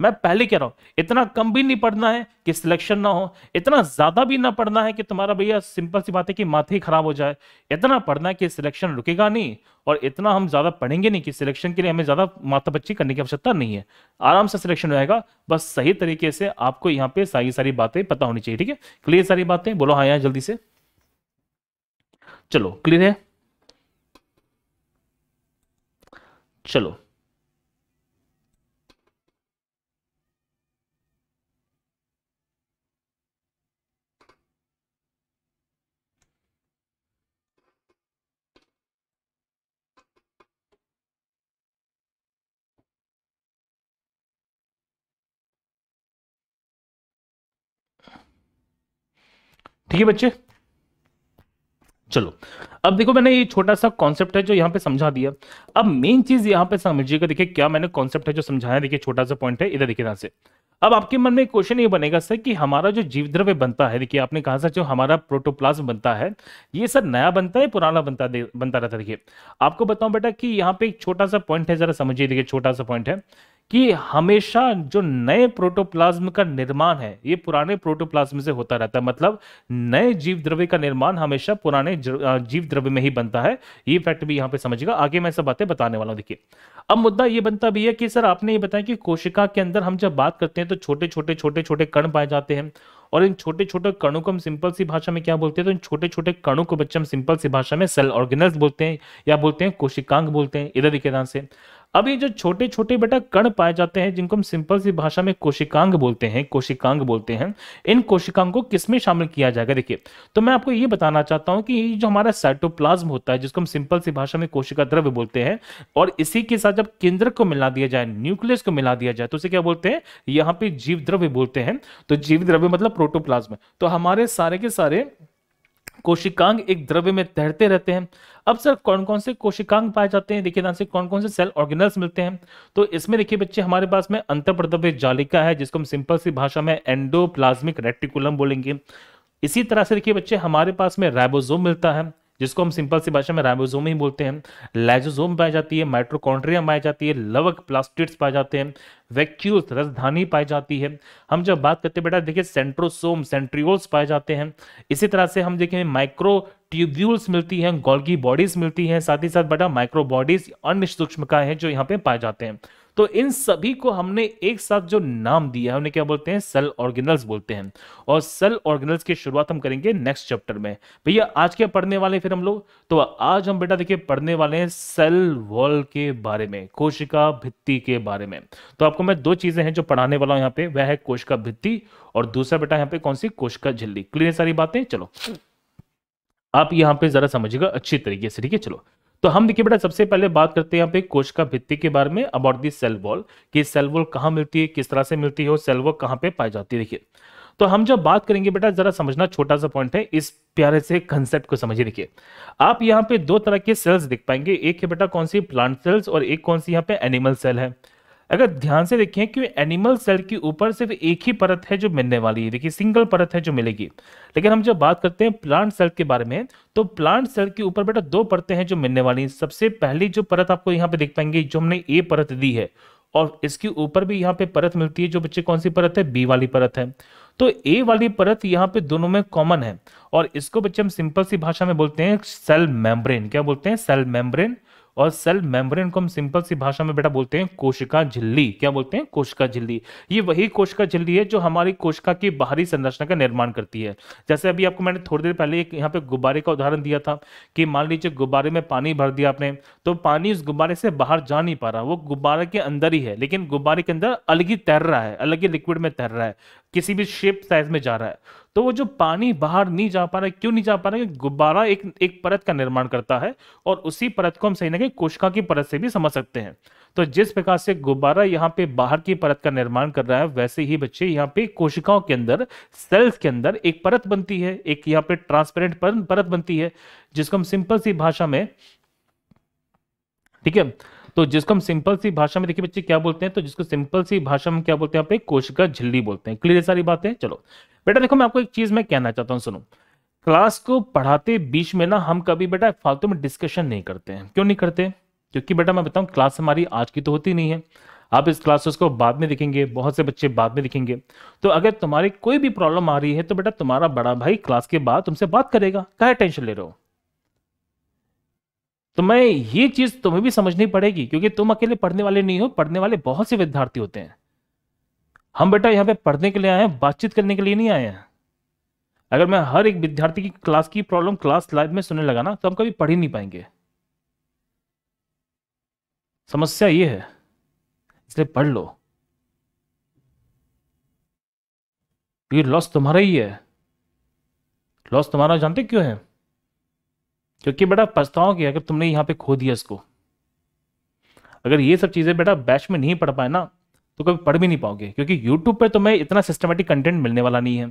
मैं पहले कह रहा हूं इतना कम भी नहीं पढ़ना है कि सिलेक्शन ना हो इतना ज़्यादा भी ना पढ़ना है कि तुम्हारा भैया सिंपल सी बात है कि माथे ही खराब हो जाए इतना पढ़ना है कि सिलेक्शन रुकेगा नहीं और इतना हम ज़्यादा पढ़ेंगे नहीं कि सिलेक्शन के लिए हमें ज़्यादा माता बच्ची करने की आवश्यकता नहीं है आराम से सिलेक्शन रहेगा बस सही तरीके से आपको यहाँ पे सारी सारी बातें पता होनी चाहिए ठीक है क्लियर सारी बातें बोलो हाँ यहाँ जल्दी से चलो क्लियर है चलो ठीक है बच्चे चलो अब देखो मैंने ये छोटा सा कॉन्सेप्ट है जो यहाँ पे समझा दिया अब मेन चीज यहाँ पे समझिएगा देखिए क्या मैंने कॉन्सेप्ट है जो समझाया देखिए छोटा सा पॉइंट है इधर देखिए यहाँ से अब आपके मन में क्वेश्चन ये बनेगा सर कि हमारा जो जीव द्रव्य बनता है देखिए आपने कहा सर जो हमारा प्रोटोप्लाज्म बनता है ये सर नया बनता है पुराना बनता बनता रहता है देखिए आपको बताऊं बेटा कि यहाँ पे एक छोटा सा पॉइंट है जरा समझिए देखिए छोटा सा पॉइंट है कि हमेशा जो नए प्रोटोप्लाज्म का निर्माण है ये पुराने प्रोटोप्लाज्म से होता रहता है मतलब नए जीव द्रव्य का निर्माण हमेशा पुराने जीव द्रव्य में ही बनता है ये फैक्ट भी यहाँ पे समझिएगा आगे मैं सब बातें बताने वाला हूं देखिए अब मुद्दा ये बनता भी है कि सर आपने ये बताया कि कोशिका के अंदर हम जब बात करते हैं तो छोटे छोटे छोटे छोटे कण पाए जाते हैं और इन छोटे छोटे कणों को हम सिंपल सी भाषा में क्या बोलते हैं तो इन छोटे छोटे कणों को बच्चे हम सिंपल सी भाषा में सेल ऑर्गेनल्स बोलते हैं या बोलते हैं कोशिकांग बोलते हैं इधर देखिए से अब ये जो छोटे छोटे बेटा कण पाए जाते हैं जिनको हम सिंपल सी भाषा में कोशिकांग बोलते हैं कोशिकांग बोलते हैं इन कोशिकांग को किसमें शामिल किया जाएगा देखिए तो मैं आपको ये बताना चाहता हूँ कि ये जो हमारा साइटोप्लाज्म होता है जिसको हम सिंपल सी भाषा में कोशिका द्रव्य बोलते हैं और इसी के साथ जब केंद्र को मिला दिया जाए न्यूक्लियस को मिला दिया जाए तो उसे क्या बोलते हैं यहाँ पे जीव द्रव्य बोलते हैं तो जीव द्रव्य मतलब प्रोटोप्लाज्म तो हमारे सारे के सारे कोशिकांग एक द्रव्य में तैरते रहते हैं अब सर कौन कौन से कोशिकांग पाए जाते हैं देखिए से कौन कौन से सेल ऑर्गेनल्स मिलते हैं तो इसमें देखिए बच्चे हमारे पास में अंतरप्रद्रव्य जालिका है जिसको हम सिंपल सी भाषा में एंडोप्लाज्मिक रेटिकुलम बोलेंगे इसी तरह से देखिए बच्चे हमारे पास में राइबोसोम मिलता है जिसको हम सिंपल सी भाषा में राइबोसोम ही बोलते हैं लाइजोजोम पाई जाती है माइट्रोकॉन्ड्रिया पाई जाती है लवक प्लास्टिड्स पाए जाते हैं वैक्यूल्स राजधानी पाई जाती है हम जब बात करते हैं बेटा देखिए सेंट्रोसोम सेंट्रियोल्स पाए जाते हैं इसी तरह से हम देखें माइक्रो ट्यूब्यूल्स मिलती हैं गोल्गी बॉडीज मिलती हैं साथ ही साथ बेटा माइक्रो बॉडीज अन्य सूक्ष्म का है जो यहाँ पे पाए जाते हैं तो इन सभी को हमने एक साथ जो नाम दिया है उन्हें क्या बोलते हैं सेल ऑर्गेनल्स बोलते हैं और सेल ऑर्गेनल्स की शुरुआत हम करेंगे नेक्स्ट चैप्टर में भैया आज क्या पढ़ने वाले फिर हम लोग तो आज हम बेटा देखिए पढ़ने वाले हैं सेल वॉल के बारे में कोशिका भित्ती के बारे में तो आपको मैं दो चीजें हैं जो पढ़ाने वाला हूं यहाँ पे वह है कोशिका भित्ती और दूसरा बेटा यहाँ पे कौन सी कोशिका झिल्ली क्लियर सारी बातें चलो आप यहाँ पे जरा समझिएगा अच्छी तरीके से ठीक है चलो तो हम देखिए बेटा सबसे पहले बात करते हैं यहाँ पे कोशिका भित्ति के बारे में अबाउट दी सेल वॉल कि सेल वॉल कहाँ मिलती है किस तरह से मिलती है और सेल वॉल कहाँ पे पाई जाती है देखिए तो हम जब बात करेंगे बेटा जरा समझना छोटा सा पॉइंट है इस प्यारे से कंसेप्ट को समझिए देखिए आप यहाँ पे दो तरह के सेल्स देख पाएंगे एक है बेटा कौन सी प्लांट सेल्स और एक कौन सी यहाँ पे एनिमल सेल है अगर ध्यान से देखें कि एनिमल सेल के ऊपर सिर्फ एक ही परत है जो मिलने वाली है देखिए सिंगल परत है जो मिलेगी लेकिन हम जब बात करते हैं प्लांट सेल के बारे में तो प्लांट सेल के ऊपर बेटा दो परतें हैं जो मिलने वाली हैं सबसे पहली जो परत आपको यहाँ पे देख पाएंगे जो हमने ए परत दी है और इसके ऊपर भी यहाँ पे परत मिलती है जो बच्चे कौन सी परत है बी वाली परत है तो ए वाली परत यहाँ पे दोनों में कॉमन है और इसको बच्चे हम सिंपल सी भाषा में बोलते हैं सेल मेम्ब्रेन क्या बोलते हैं सेल मेम्ब्रेन और सेल मेम्ब्रेन को हम सिंपल सी भाषा में बेटा बोलते हैं कोशिका झिल्ली क्या बोलते हैं कोशिका झिल्ली ये वही कोशिका झिल्ली है जो हमारी कोशिका की बाहरी संरचना का निर्माण करती है जैसे अभी आपको मैंने थोड़ी देर पहले एक यहाँ पे गुब्बारे का उदाहरण दिया था कि मान लीजिए गुब्बारे में पानी भर दिया आपने तो पानी उस गुब्बारे से बाहर जा नहीं पा रहा वो गुब्बारे के अंदर ही है लेकिन गुब्बारे के अंदर अलग ही तैर रहा है अलग ही लिक्विड में तैर रहा है किसी भी शेप साइज में जा रहा है तो वो जो पानी बाहर नहीं जा पा रहा है क्यों नहीं जा पा रहा है गुब्बारा एक एक परत का निर्माण करता है और उसी परत को हम सही ना कहीं कोशिका की परत से भी समझ सकते हैं तो जिस प्रकार से गुब्बारा यहाँ पे बाहर की परत का निर्माण कर रहा है वैसे ही बच्चे यहाँ पे कोशिकाओं के अंदर सेल्स के अंदर एक परत बनती है एक यहाँ पे ट्रांसपेरेंट परत बनती है जिसको हम सिंपल सी भाषा में ठीक है तो जिसको हम सिंपल सी भाषा में देखिए बच्चे क्या बोलते हैं तो जिसको सिंपल सी भाषा में क्या बोलते हैं आप कोशिका झिल्ली बोलते हैं क्लियर सारी बात है चलो बेटा देखो मैं आपको एक चीज मैं कहना चाहता हूँ सुनो क्लास को पढ़ाते बीच में ना हम कभी बेटा फालतू में डिस्कशन नहीं करते हैं क्यों नहीं करते क्योंकि बेटा मैं बताऊँ क्लास हमारी आज की तो होती नहीं है आप इस क्लासेस को बाद में देखेंगे बहुत से बच्चे बाद में देखेंगे तो अगर तुम्हारी कोई भी प्रॉब्लम आ रही है तो बेटा तुम्हारा बड़ा भाई क्लास के बाद तुमसे बात करेगा क्या टेंशन ले रहे हो तो मैं ये चीज तुम्हें भी समझनी पड़ेगी क्योंकि तुम अकेले पढ़ने वाले नहीं हो पढ़ने वाले बहुत से विद्यार्थी होते हैं हम बेटा यहाँ पे पढ़ने के लिए आए हैं बातचीत करने के लिए नहीं आए हैं अगर मैं हर एक विद्यार्थी की क्लास की प्रॉब्लम क्लास लाइव में सुनने लगा ना तो हम कभी पढ़ ही नहीं पाएंगे समस्या ये है इसलिए पढ़ लो लॉस तुम्हारा ही है लॉस तुम्हारा जानते क्यों है क्योंकि बेटा पछताओ कि अगर तुमने यहाँ पे खो दिया इसको अगर ये सब चीज़ें बेटा बैच में नहीं पढ़ पाए ना तो कभी पढ़ भी नहीं पाओगे क्योंकि यूट्यूब पर तुम्हें इतना सिस्टमेटिक कंटेंट मिलने वाला नहीं है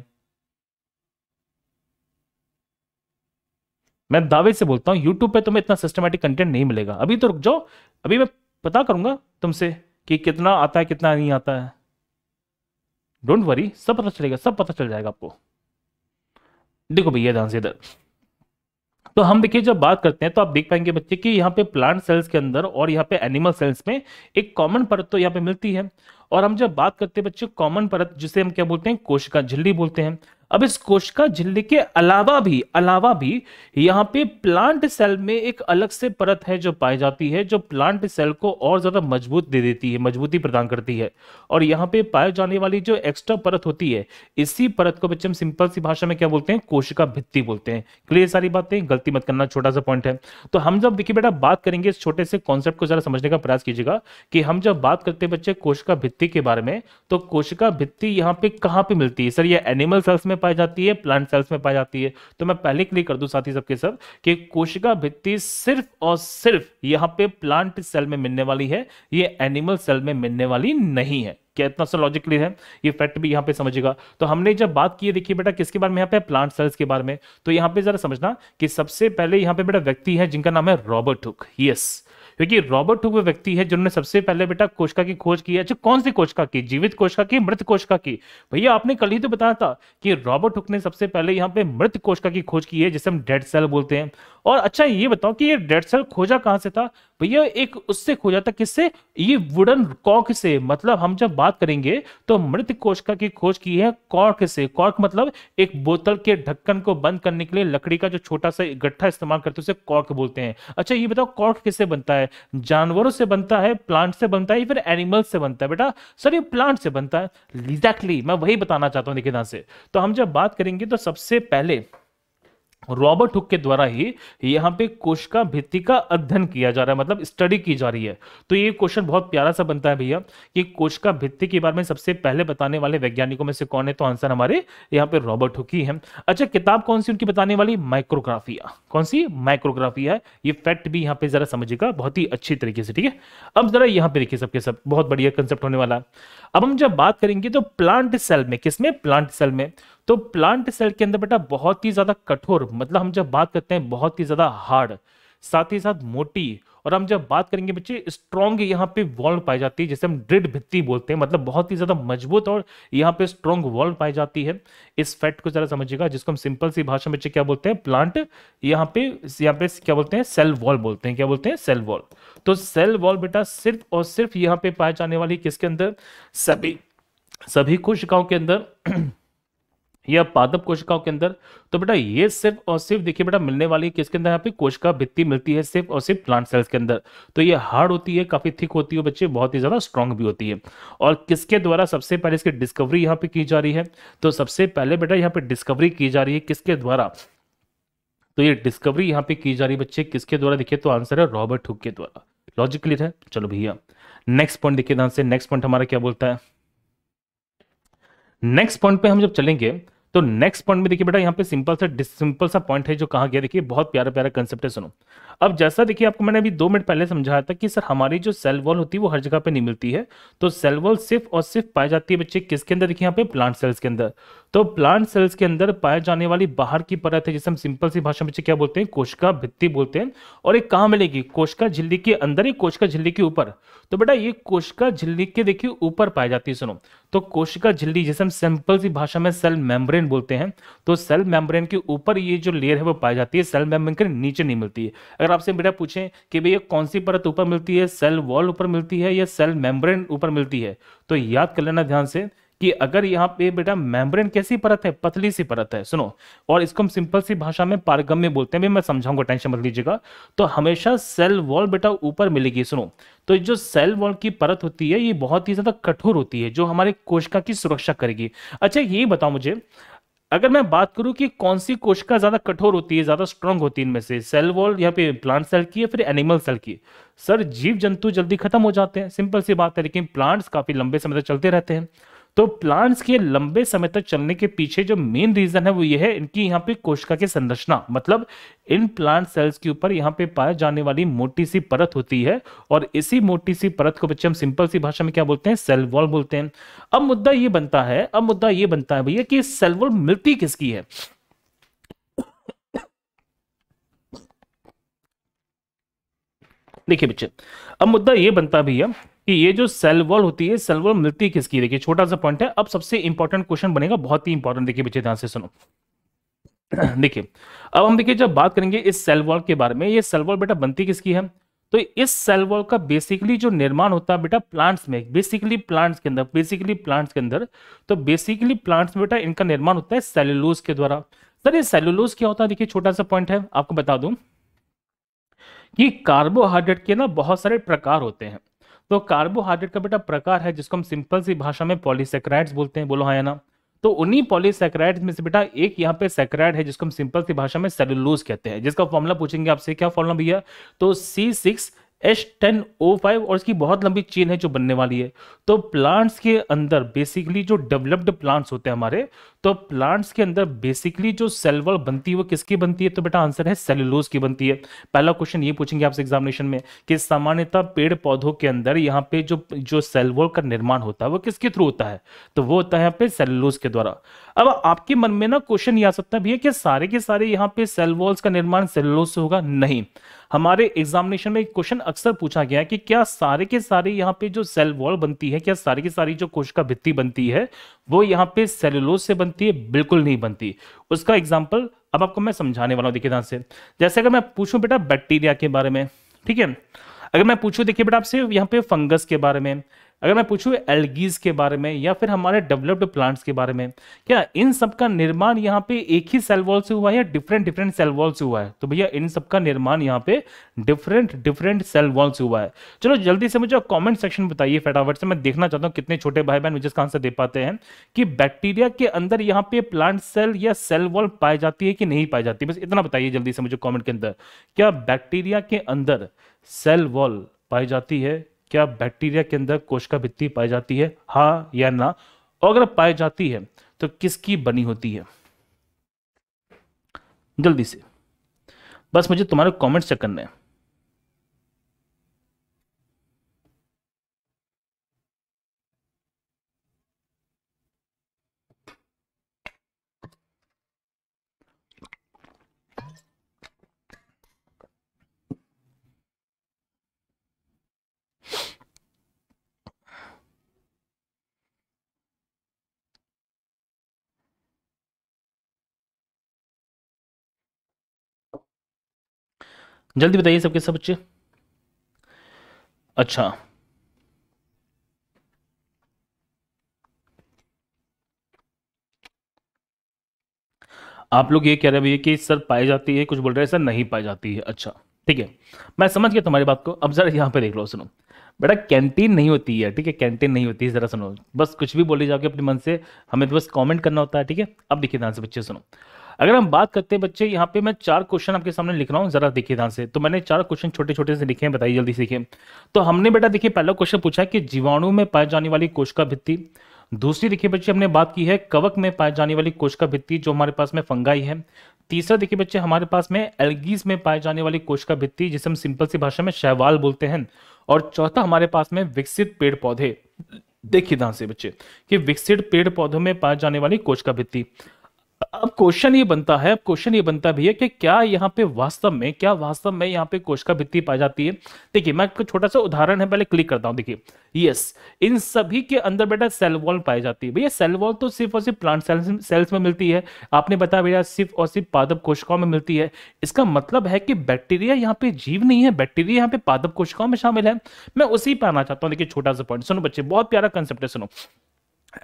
मैं दावे से बोलता हूँ यूट्यूब पे तुम्हें इतना सिस्टमेटिक कंटेंट नहीं मिलेगा अभी तो रुक जाओ अभी मैं पता करूंगा तुमसे कि कितना आता है कितना नहीं आता है डोंट वरी सब पता चलेगा सब पता चल जाएगा आपको देखो भैया ध्यान से इधर तो हम देखिए जब बात करते हैं तो आप देख पाएंगे बच्चे कि यहाँ पे प्लांट सेल्स के अंदर और यहाँ पे एनिमल सेल्स में एक कॉमन परत तो यहाँ पे मिलती है और हम जब बात करते हैं बच्चे कॉमन परत जिसे हम क्या बोलते हैं कोशिका झिल्ली बोलते हैं अब इस कोशिका झिल्ली के अलावा भी अलावा भी यहाँ पे प्लांट सेल में एक अलग से परत है जो पाई जाती है जो प्लांट सेल को और ज्यादा मजबूत दे देती है मजबूती प्रदान करती है और यहाँ पे पाए जाने वाली जो एक्स्ट्रा परत होती है इसी परत को बच्चे हम सिंपल सी भाषा में क्या बोलते हैं कोशिका भित्ति बोलते हैं क्लियर सारी बातें गलती मत करना छोटा सा पॉइंट है तो हम जब देखिए बेटा बात करेंगे इस छोटे से कॉन्सेप्ट को जरा समझने का प्रयास कीजिएगा कि हम जब बात करते हैं बच्चे कोशिका भित्ती के बारे में तो कोशिका भित्ती यहाँ पे कहाँ पे मिलती है सर यह एनिमल सेल्स में पाई जाती है प्लांट सेल्स में पाई जाती है तो मैं पहले क्लियर कर दूं साथी सबके सब कि कोशिका भित्ति सिर्फ और सिर्फ यहाँ पे प्लांट सेल में मिलने वाली है ये एनिमल सेल में मिलने वाली नहीं है क्या इतना सा लॉजिक क्लियर है ये फैक्ट भी यहाँ पे समझेगा तो हमने जब बात की देखिए बेटा किसके बारे में यहाँ पे प्लांट सेल्स के बारे में तो यहाँ पे जरा समझना कि सबसे पहले यहाँ पे बेटा व्यक्ति है जिनका नाम है रॉबर्ट हुक यस देखिए रॉबर्ट हुए व्यक्ति है जिन्होंने सबसे पहले बेटा कोशिका की खोज की अच्छा कौन सी कोशिका की जीवित कोशिका की मृत कोशिका की भैया आपने कल ही तो बताया था कि रॉबर्ट हुक ने सबसे पहले यहाँ पे मृत कोशिका की खोज की है जिसे हम डेड सेल बोलते हैं और अच्छा ये बताओ कि ये डेड सेल खोजा कहाँ से था भैया एक उससे खोजा था किससे ये वुडन कॉक से मतलब हम जब बात करेंगे तो मृत कोशिका की खोज की है कॉर्क से कॉर्क मतलब एक बोतल के ढक्कन को बंद करने के लिए लकड़ी का जो छोटा सा गट्ठा इस्तेमाल करते हैं उसे कॉर्क बोलते हैं अच्छा ये बताओ कॉर्क किससे बनता है जानवरों से बनता है प्लांट से बनता है या फिर एनिमल से बनता है बेटा सर ये प्लांट से बनता है एग्जैक्टली exactly, मैं वही बताना चाहता हूँ निकिता से तो हम जब बात करेंगे तो सबसे पहले रॉबर्ट हुक के द्वारा ही यहाँ पे कोशिका भित्ति का अध्ययन किया जा रहा है मतलब स्टडी की जा रही है तो ये क्वेश्चन बहुत प्यारा सा बनता है भैया कि कोशिका भित्ति के बारे में सबसे पहले बताने वाले वैज्ञानिकों में से कौन है तो आंसर हमारे यहाँ पे रॉबर्ट हुक ही है अच्छा किताब कौन सी उनकी बताने वाली माइक्रोग्राफिया कौन सी माइक्रोग्राफिया है ये फैक्ट भी यहाँ पे जरा समझिएगा बहुत ही अच्छी तरीके से ठीक है अब जरा यहाँ पे देखिए सबके सब बहुत बढ़िया कंसेप्ट होने वाला है अब हम जब बात करेंगे तो प्लांट सेल में किसमें प्लांट सेल में तो प्लांट सेल के अंदर बेटा बहुत ही ज्यादा कठोर मतलब हम जब बात करते हैं बहुत ही ज़्यादा हार्ड साथ ही साथ मोटी और हम जब बात करेंगे बच्चे स्ट्रॉन्ग यहाँ पे वॉल्व पाई जाती है जिसे हम ड्रिड भित्ति बोलते हैं मतलब बहुत ही ज़्यादा मजबूत और यहाँ पे स्ट्रॉन्ग वॉल्व पाई जाती है इस फैक्ट को ज़रा समझिएगा जिसको हम सिंपल सी भाषा में बच्चे क्या बोलते हैं प्लांट यहाँ पे यहाँ पे क्या बोलते हैं सेल वॉल बोलते हैं क्या बोलते हैं सेल वॉल तो सेल वॉल बेटा सिर्फ और सिर्फ यहाँ पे पाए जाने वाली किसके अंदर सभी सभी कोशिकाओं के अंदर [CLEARS THROAT] या पादप कोशिकाओं के अंदर तो बेटा ये सिर्फ और सिर्फ देखिए बेटा मिलने वाली है किसके अंदर यहाँ पे कोशिका भित्ति मिलती है सिर्फ और सिर्फ प्लांट सेल्स के अंदर तो ये हार्ड होती है काफी थिक होती है बच्चे बहुत ही ज्यादा स्ट्रांग भी होती है और किसके द्वारा सबसे पहले इसकी डिस्कवरी यहाँ पे की जा रही है तो सबसे पहले बेटा यहाँ पे डिस्कवरी की जा रही है किसके द्वारा तो ये डिस्कवरी यहाँ पे की जा रही है बच्चे किसके द्वारा देखिए तो आंसर है रॉबर्ट हुक के द्वारा लॉजिक क्लियर है चलो भैया नेक्स्ट पॉइंट देखिए ध्यान से नेक्स्ट पॉइंट हमारा क्या बोलता है नेक्स्ट पॉइंट पे हम जब चलेंगे तो नेक्स्ट पॉइंट में देखिए बेटा यहाँ पे सिंपल सा सिंपल सा पॉइंट है जो कहा गया देखिए बहुत प्यारा प्यारा कंसेप्ट है सुनो अब जैसा देखिए आपको मैंने अभी दो मिनट पहले समझाया था कि सर हमारी जो सेल वॉल होती है वो हर जगह पे नहीं मिलती है तो सेल वॉल सिर्फ और सिर्फ पाई जाती है बच्चे किसके अंदर देखिए यहाँ पे प्लांट सेल्स के अंदर तो प्लांट सेल्स के अंदर पाए जाने वाली बाहर की परत है जिसे हम सिंपल सी भाषा में क्या बोलते हैं कोशिका भित्ति बोलते हैं और ये कहाँ मिलेगी कोशिका झिल्ली के अंदर ही कोशिका झिल्ली के ऊपर तो बेटा ये कोशिका झिल्ली के देखिए ऊपर पाई जाती है सुनो तो कोशिका झिल्ली जिसे हम सिंपल सी भाषा में सेल मेम्ब्रेन बोलते हैं तो सेल मेम्ब्रेन के ऊपर ये जो लेयर है वो पाई जाती है सेल मेम्ब्रेन के नीचे नहीं मिलती है अगर आपसे बेटा पूछें कि भैया कौन सी परत ऊपर मिलती है सेल वॉल ऊपर मिलती है या सेल मेम्ब्रेन ऊपर मिलती है तो याद कर लेना ध्यान से कि अगर यहाँ पे बेटा मेम्ब्रेन कैसी परत है पतली सी परत है सुनो और इसको हम सिंपल सी भाषा में पारगम्य बोलते हैं भी मैं समझाऊंगा टेंशन मत लीजिएगा तो हमेशा सेल वॉल बेटा ऊपर मिलेगी सुनो तो जो सेल वॉल की परत होती है ये बहुत ही ज़्यादा कठोर होती है जो हमारे कोशिका की सुरक्षा करेगी अच्छा ये बताओ मुझे अगर मैं बात करूं कि कौन सी कोशिका ज्यादा कठोर होती है ज्यादा स्ट्रांग होती है इनमें से सेल वॉल यहाँ पे प्लांट सेल की या फिर एनिमल सेल की सर जीव जंतु जल्दी खत्म हो जाते हैं सिंपल सी बात है लेकिन प्लांट्स काफी लंबे समय तक चलते रहते हैं तो प्लांट्स के लंबे समय तक चलने के पीछे जो मेन रीजन है वो ये है इनकी यहाँ पे कोशिका की संरचना मतलब इन प्लांट सेल्स के ऊपर यहाँ पे पाया जाने वाली मोटी सी परत होती है और इसी मोटी सी परत को बच्चे हम सिंपल सी भाषा में क्या बोलते हैं सेल वॉल बोलते हैं अब मुद्दा ये बनता है अब मुद्दा ये बनता है भैया कि सेल वॉल मिलती किसकी है देखिए बच्चे अब मुद्दा ये बनता भैया कि ये जो सेल वॉल होती है सेल वॉल मिलती किसकी देखिए छोटा सा पॉइंट है अब सबसे इंपॉर्टेंट क्वेश्चन बनेगा बहुत ही इंपॉर्टेंट देखिए बच्चे ध्यान से सुनो [CLEARS THROAT] देखिए अब हम देखिए जब बात करेंगे इस सेल वॉल के बारे में ये सेल वॉल बेटा बनती किसकी है तो इस सेल वॉल का बेसिकली जो निर्माण होता है बेटा प्लांट्स में बेसिकली प्लांट्स के अंदर बेसिकली प्लांट्स के अंदर तो बेसिकली प्लांट्स में बेटा इनका निर्माण होता है सेलुलोज के द्वारा सर ये सेलुलोज क्या होता है देखिए छोटा सा पॉइंट है आपको बता दूं कि कार्बोहाइड्रेट के ना बहुत सारे प्रकार होते हैं तो कार्बोहाइड्रेट का बेटा प्रकार है जिसको हम सिंपल सी भाषा में पॉलीसेक्राइड्स बोलते हैं बोलो हाँ ना तो उन्हीं पॉलीसेक्राइड्स में से बेटा एक यहाँ पे सेक्राइड है जिसको हम सिंपल सी भाषा में सेलुलोज कहते हैं जिसका फॉर्मुला पूछेंगे आपसे क्या फॉर्मुला भैया तो C six H ten O five और इसकी बहुत लंबी चेन है जो बनने वाली है तो प्लांट्स के अंदर बेसिकली जो डेवलप्ड प्लांट्स होते हैं हमारे तो प्लांट्स के अंदर बेसिकली जो सेल वॉल बनती है वो किसकी बनती है तो बेटा आंसर है सेलुलोज की बनती है पहला क्वेश्चन ये पूछेंगे आपसे एग्जामिनेशन में कि सामान्यतः पेड़ पौधों के अंदर यहाँ पे जो जो सेल वॉल का निर्माण होता है वो किसके थ्रू होता है तो वो होता है यहाँ पे सेलुलोज के द्वारा अब आपके मन में ना क्वेश्चन ये आ सकता है भैया कि सारे के सारे यहाँ पे सेल वॉल्स का निर्माण सेलुलोज से होगा नहीं हमारे एग्जामिनेशन में क्वेश्चन अक्सर पूछा गया कि क्या सारे के सारे यहाँ पे जो सेल वॉल बनती है क्या सारे की सारी जो कोशिका भित्ति बनती है वो यहाँ पे सेलुलोज से बनती बनती है बिल्कुल नहीं बनती उसका एग्जाम्पल अब आपको मैं समझाने वाला हूँ देखिए से जैसे अगर मैं पूछूं बेटा बैक्टीरिया के बारे में ठीक है अगर मैं पूछू देखिए बेटा आपसे यहाँ पे फंगस के बारे में अगर मैं पूछूं एलगीज के बारे में या फिर हमारे डेवलप्ड प्लांट्स के बारे में क्या इन सब का निर्माण यहाँ पे एक ही सेल वॉल से हुआ है या डिफरेंट डिफरेंट सेल वॉल से हुआ है तो भैया इन सब का निर्माण यहाँ पे डिफरेंट डिफरेंट सेल वॉल से हुआ है चलो जल्दी से मुझे कॉमेंट सेक्शन बताइए फटाफट से मैं देखना चाहता हूँ कितने छोटे भाई बहन मुझे इसका आंसर दे पाते हैं कि बैक्टीरिया के अंदर यहाँ पे प्लांट सेल या सेल वॉल पाई जाती है कि नहीं पाई जाती बस इतना बताइए जल्दी से मुझे कॉमेंट के अंदर क्या बैक्टीरिया के अंदर सेल वॉल पाई जाती है क्या बैक्टीरिया के अंदर कोशिका भित्ति पाई जाती है हा या ना और अगर पाई जाती है तो किसकी बनी होती है जल्दी से बस मुझे तुम्हारे कमेंट चेक करने हैं जल्दी बताइए सबके सब बच्चे अच्छा आप लोग ये कह रहे भैया कि सर पाई जाती है कुछ बोल रहे हैं सर नहीं पाई जाती है अच्छा ठीक है मैं समझ गया तुम्हारी बात को अब जरा यहाँ पे देख लो सुनो बेटा कैंटीन नहीं होती है ठीक है कैंटीन नहीं होती है जरा सुनो बस कुछ भी बोले जाओगे अपने मन से हमें तो बस कॉमेंट करना होता है ठीक है अब देखिए ध्यान से बच्चे सुनो अगर हम बात करते हैं बच्चे यहाँ पे मैं चार क्वेश्चन आपके सामने लिख रहा हूँ जरा देखिए ध्यान से तो मैंने चार क्वेश्चन छोटे छोटे से लिखे हैं बताइए जल्दी सीखे तो हमने बेटा देखिए पहला क्वेश्चन पूछा कि जीवाणु में पाए जाने वाली कोशिका भित्ति दूसरी देखिए बच्चे हमने बात की है कवक में पाए जाने वाली कोशिका भित्ति जो हमारे पास में फंगाई है तीसरा देखिए बच्चे हमारे पास में एल्गीज में पाए जाने वाली कोशिका भित्ति जिसे हम सिंपल सी भाषा में शैवाल बोलते हैं और चौथा हमारे पास में विकसित पेड़ पौधे देखिए ध्यान से बच्चे कि विकसित पेड़ पौधों में पाए जाने वाली कोशिका भित्ती अब क्वेश्चन ये बनता है अब क्वेश्चन ये बनता भी है कि क्या यहाँ पे वास्तव में क्या वास्तव में यहाँ पे कोशिका भित्ति पाई जाती है देखिए मैं आपको छोटा सा उदाहरण है पहले क्लिक करता हूँ देखिए यस इन सभी के अंदर बेटा सेल वॉल पाई जाती है भैया सेल वॉल तो सिर्फ और सिर्फ प्लांट सेल्स सेल्स में मिलती है आपने बताया भैया सिर्फ और सिर्फ पादप कोशिकाओं में मिलती है इसका मतलब है कि बैक्टीरिया यहाँ पे जीव नहीं है बैक्टीरिया यहाँ पे पादप कोशिकाओं में शामिल है मैं उसी पर आना चाहता हूँ देखिए छोटा सा पॉइंट सुनो बच्चे बहुत प्यारा कंसेप्ट है सुनो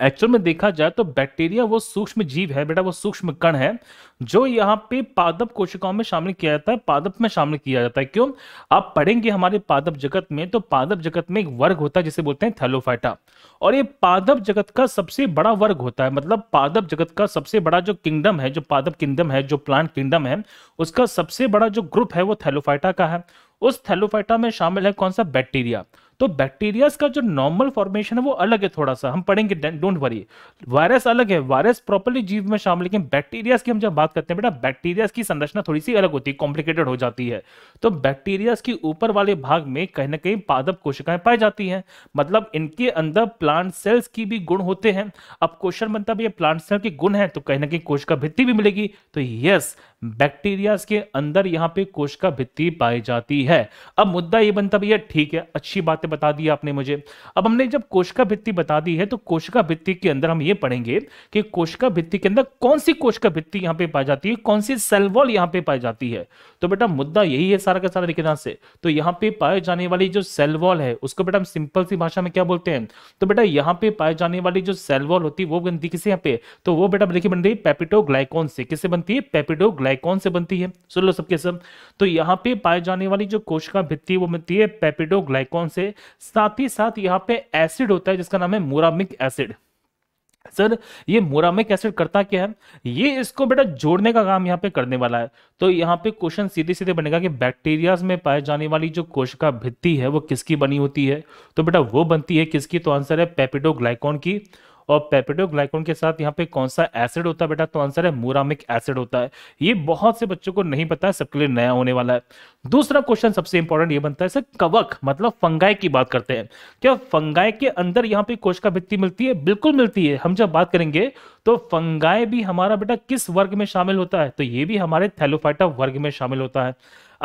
एक्चुअल में देखा जाए तो बैक्टीरिया वो सूक्ष्म जीव है बेटा वो सूक्ष्म कण है जो यहाँ पे पादप कोशिकाओं में शामिल किया जाता है पादप में शामिल किया जाता है क्यों आप पढ़ेंगे हमारे पादप जगत में तो पादप जगत में एक वर्ग होता है जिसे बोलते हैं थैलोफाइटा और ये पादप जगत का सबसे बड़ा वर्ग होता है मतलब पादप जगत का सबसे बड़ा जो किंगडम है जो पादप किंगडम है जो प्लांट किंगडम है उसका सबसे बड़ा जो ग्रुप है वो थैलोफाइटा का है उस थैलोफाइटा में शामिल है कौन सा बैक्टीरिया तो बैक्टीरियाज का जो नॉर्मल फॉर्मेशन है वो अलग है थोड़ा सा हम पढ़ेंगे डोंट वरी वायरस अलग है वायरस प्रॉपरली जीव में शामिल लेकिन बैक्टीरियाज की हम जब बात करते हैं बेटा बैक्टीरियाज की संरचना थोड़ी सी अलग होती है कॉम्प्लिकेटेड हो जाती है तो बैक्टीरियाज के ऊपर वाले भाग में कहीं ना कहीं पादप कोशिकाएं पाई जाती हैं मतलब इनके अंदर प्लांट सेल्स की भी गुण होते हैं अब क्वेश्चन बनता है प्लांट सेल के गुण है तो कहीं ना कहीं कोशिका भित्ती भी मिलेगी तो यस बैक्टीरिया के अंदर यहाँ पे कोश का भित्ति पाई जाती है अब मुद्दा ये बनता भैया ठीक है अच्छी बातें बता दी आपने मुझे अब हमने जब कोशिका भित्ति बता दी है तो कोशिका भित्ति के अंदर हम ये पढ़ेंगे कि कोशिका भित्ति के अंदर कौन सी कोशिका भित्ति यहाँ पे पाई जाती है कौन सी सेलवॉल यहाँ पे पाई जाती है तो बेटा मुद्दा यही है सारा का सारा लिखे से तो यहाँ पे पाए जाने वाली जो सेलवॉल है उसको बेटा हम सिंपल सी भाषा में क्या बोलते हैं तो बेटा यहाँ पे पाए जाने वाली जो सेलवॉल होती है वो बनती किसी यहाँ पे तो वो बेटा देखिए बन रही है पेपिटोग्लाइकोन से किससे बनती है पेपिटोग्लाइकोन सप्लाई कौन से बनती है सुन लो सबके सब तो यहाँ पे पाए जाने वाली जो कोशिका भित्ति वो मिलती है पेपिडो पेपिडोग्लाइकॉन से साथ ही साथ यहाँ पे एसिड होता है जिसका नाम है मोरामिक एसिड सर ये मोरामिक एसिड करता क्या है ये इसको बेटा जोड़ने का काम यहाँ पे करने वाला है तो यहाँ पे क्वेश्चन सीधे सीधे बनेगा कि बैक्टीरियाज में पाए जाने वाली जो कोशिका भित्ति है वो किसकी बनी होती है तो बेटा वो बनती है किसकी तो आंसर है पेपिडोग्लाइकोन की और ग्लाइकोन के साथ यहाँ पे कौन सा एसिड होता है बेटा तो आंसर है मोरामिक एसिड होता है ये बहुत से बच्चों को नहीं पता है सबके लिए नया होने वाला है दूसरा क्वेश्चन सबसे इंपॉर्टेंट ये बनता है सर कवक मतलब फंगाई की बात करते हैं क्या फंगाई के अंदर यहाँ पे कोशिका भित्ति मिलती है बिल्कुल मिलती है हम जब बात करेंगे तो फंगाई भी हमारा बेटा किस वर्ग में शामिल होता है तो ये भी हमारे थैलोफाइटा वर्ग में शामिल होता है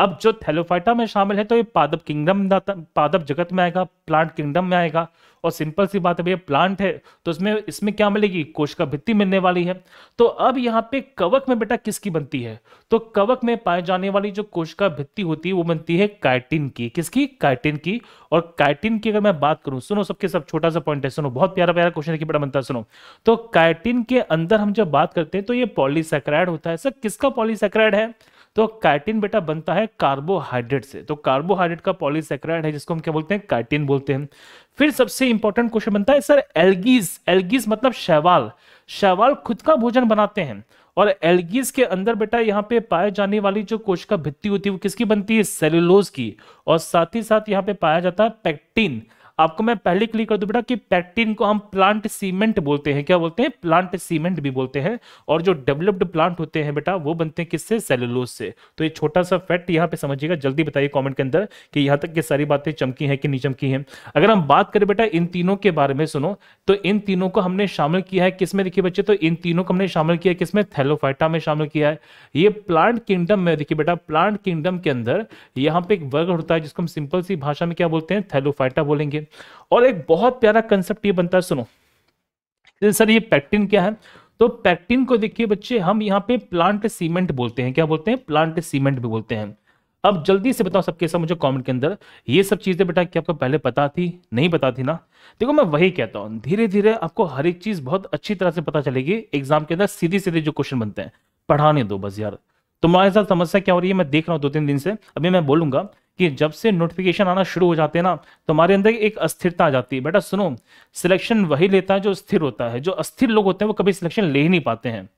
अब जो थैलोफाइटा में शामिल है तो ये पादप किंगडम पादप जगत में आएगा प्लांट किंगडम में आएगा और सिंपल सी बात है भैया प्लांट है तो इसमें इसमें क्या मिलेगी कोश का भित्ति मिलने वाली है तो अब यहाँ पे कवक में बेटा किसकी बनती है तो कवक में पाए जाने वाली जो कोश का भित्ति होती है वो बनती है काइटिन की किसकी काइटिन की और काइटिन की अगर मैं बात करूं सुनो सबके सब छोटा सा पॉइंट है सुनो बहुत प्यारा प्यारा क्वेश्चन है बड़ा बनता है सुनो तो काइटिन के अंदर हम जब बात करते हैं तो ये पॉलीसेक्राइड होता है सर किसका पॉलीसेक्राइड है तो कैटिन बेटा बनता है कार्बोहाइड्रेट से तो कार्बोहाइड्रेट का पॉलीसेक्राइड है जिसको हम क्या बोलते हैं कैटिन बोलते हैं फिर सबसे इंपॉर्टेंट क्वेश्चन बनता है सर एल्गीज एल्गीज मतलब शैवाल शैवाल खुद का भोजन बनाते हैं और एल्गीज के अंदर बेटा यहाँ पे पाए जाने वाली जो कोशिका भित्ति होती है वो किसकी बनती है सेलुलोज की और साथ ही साथ यहाँ पे पाया जाता है पेक्टिन आपको मैं पहले क्लियर कर दूं बेटा कि पैक्टिन को हम प्लांट सीमेंट बोलते हैं क्या बोलते हैं प्लांट सीमेंट भी बोलते हैं और जो डेवलप्ड प्लांट होते हैं बेटा वो बनते हैं किससे सेलुलोज से तो ये छोटा सा फैक्ट यहाँ पे समझिएगा जल्दी बताइए कॉमेंट के अंदर कि यहाँ तक ये सारी बातें चमकी हैं कि नहीं चमकी हैं अगर हम बात करें बेटा इन तीनों के बारे में सुनो तो इन तीनों को हमने शामिल किया है किसमें देखिए बच्चे तो इन तीनों को हमने शामिल किया है किसमें थैलोफाइटा में शामिल किया है ये प्लांट किंगडम में देखिए बेटा प्लांट किंगडम के अंदर यहाँ पे एक वर्ग होता है जिसको हम सिंपल सी भाषा में क्या बोलते हैं थैलोफाइटा बोलेंगे चाहिए और एक बहुत प्यारा कंसेप्ट ये बनता है सुनो तो सर ये पैक्टिन क्या है तो पैक्टिन को देखिए बच्चे हम यहाँ पे प्लांट सीमेंट बोलते हैं क्या बोलते हैं प्लांट सीमेंट भी बोलते हैं अब जल्दी से बताओ सबके साथ मुझे कमेंट के अंदर ये सब चीज़ें बेटा कि आपको पहले पता थी नहीं पता थी ना देखो मैं वही कहता हूँ धीरे धीरे आपको हर एक चीज़ बहुत अच्छी तरह से पता चलेगी एग्जाम के अंदर सीधे सीधे जो क्वेश्चन बनते हैं पढ़ाने दो बस यार तुम्हारे साथ समस्या क्या हो रही है मैं देख रहा हूँ दो तीन दिन से अभी मैं बोलूंगा कि जब से नोटिफिकेशन आना शुरू हो जाते हैं ना तो हमारे अंदर एक अस्थिरता आ जाती है बेटा सुनो सिलेक्शन वही लेता है जो स्थिर होता है जो अस्थिर लोग होते हैं वो कभी सिलेक्शन ले ही नहीं पाते हैं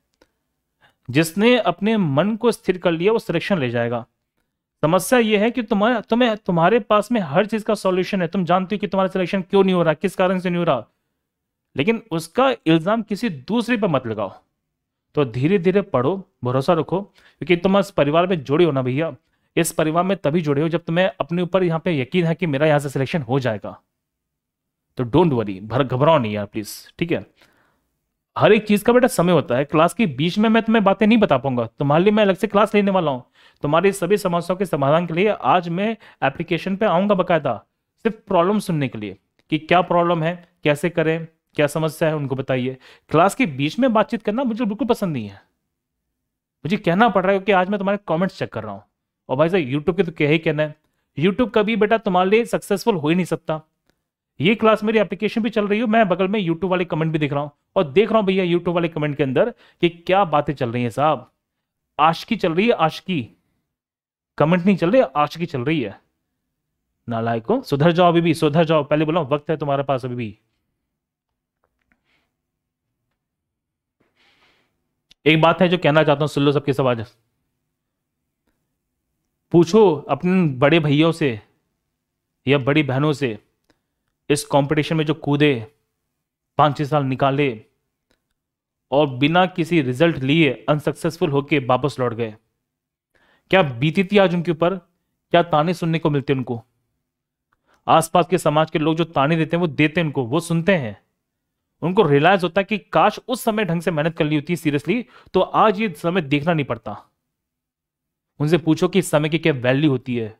जिसने अपने मन को स्थिर कर लिया वो सिलेक्शन ले जाएगा समस्या ये है कि तुम्हारे तुम्हें तुम्हारे पास में हर चीज का सॉल्यूशन है तुम जानते हो कि तुम्हारा सिलेक्शन क्यों नहीं हो रहा किस कारण से नहीं हो रहा लेकिन उसका इल्जाम किसी दूसरे पर मत लगाओ तो धीरे धीरे पढ़ो भरोसा रखो क्योंकि तुम परिवार में जुड़े हो ना भैया इस परिवार में तभी जुड़े हो जब तुम्हें अपने ऊपर यहाँ पे यकीन है कि मेरा यहाँ से सिलेक्शन हो जाएगा तो डोंट वरी भर घबराओ नहीं यार प्लीज ठीक है हर एक चीज का बेटा समय होता है क्लास के बीच में मैं तुम्हें बातें नहीं बता पाऊंगा तुम्हारे लिए मैं अलग से क्लास लेने वाला हूँ तुम्हारी सभी समस्याओं के समाधान के लिए आज मैं एप्लीकेशन पे आऊंगा बकायदा सिर्फ प्रॉब्लम सुनने के लिए कि क्या प्रॉब्लम है कैसे करें क्या समस्या है उनको बताइए क्लास के बीच में बातचीत करना मुझे बिल्कुल पसंद नहीं है मुझे कहना पड़ रहा है क्योंकि आज मैं तुम्हारे कॉमेंट्स चेक कर रहा हूँ और भाई साहब यूट्यूब के तो क्या ही कहना है यूट्यूब कभी बेटा तुम्हारे लिए सक्सेसफुल हो ही नहीं सकता ये क्लास मेरी एप्लीकेशन भी चल रही हो मैं बगल में यूट्यूब वाले कमेंट भी देख रहा हूँ और देख रहा हूँ भैया यूट्यूब वाले कमेंट के अंदर कि क्या बातें चल रही हैं साहब आशकी चल रही है आशकी कमेंट नहीं चल रही आशकी चल रही है नालायको सुधर जाओ अभी भी सुधर जाओ पहले बोला वक्त है तुम्हारे पास अभी भी एक बात है जो कहना चाहता हूँ सुन लो सबके सवाल पूछो अपने बड़े भैयों से या बड़ी बहनों से इस कंपटीशन में जो कूदे पाँच छः साल निकाले और बिना किसी रिजल्ट लिए अनसक्सेसफुल होके वापस लौट गए क्या बीती थी आज उनके ऊपर क्या ताने सुनने को मिलते उनको आसपास के समाज के लोग जो ताने देते हैं वो देते हैं उनको वो सुनते हैं उनको रियलाइज होता है कि काश उस समय ढंग से मेहनत कर ली होती सीरियसली तो आज ये समय देखना नहीं पड़ता उनसे पूछो कि इस समय की क्या वैल्यू होती है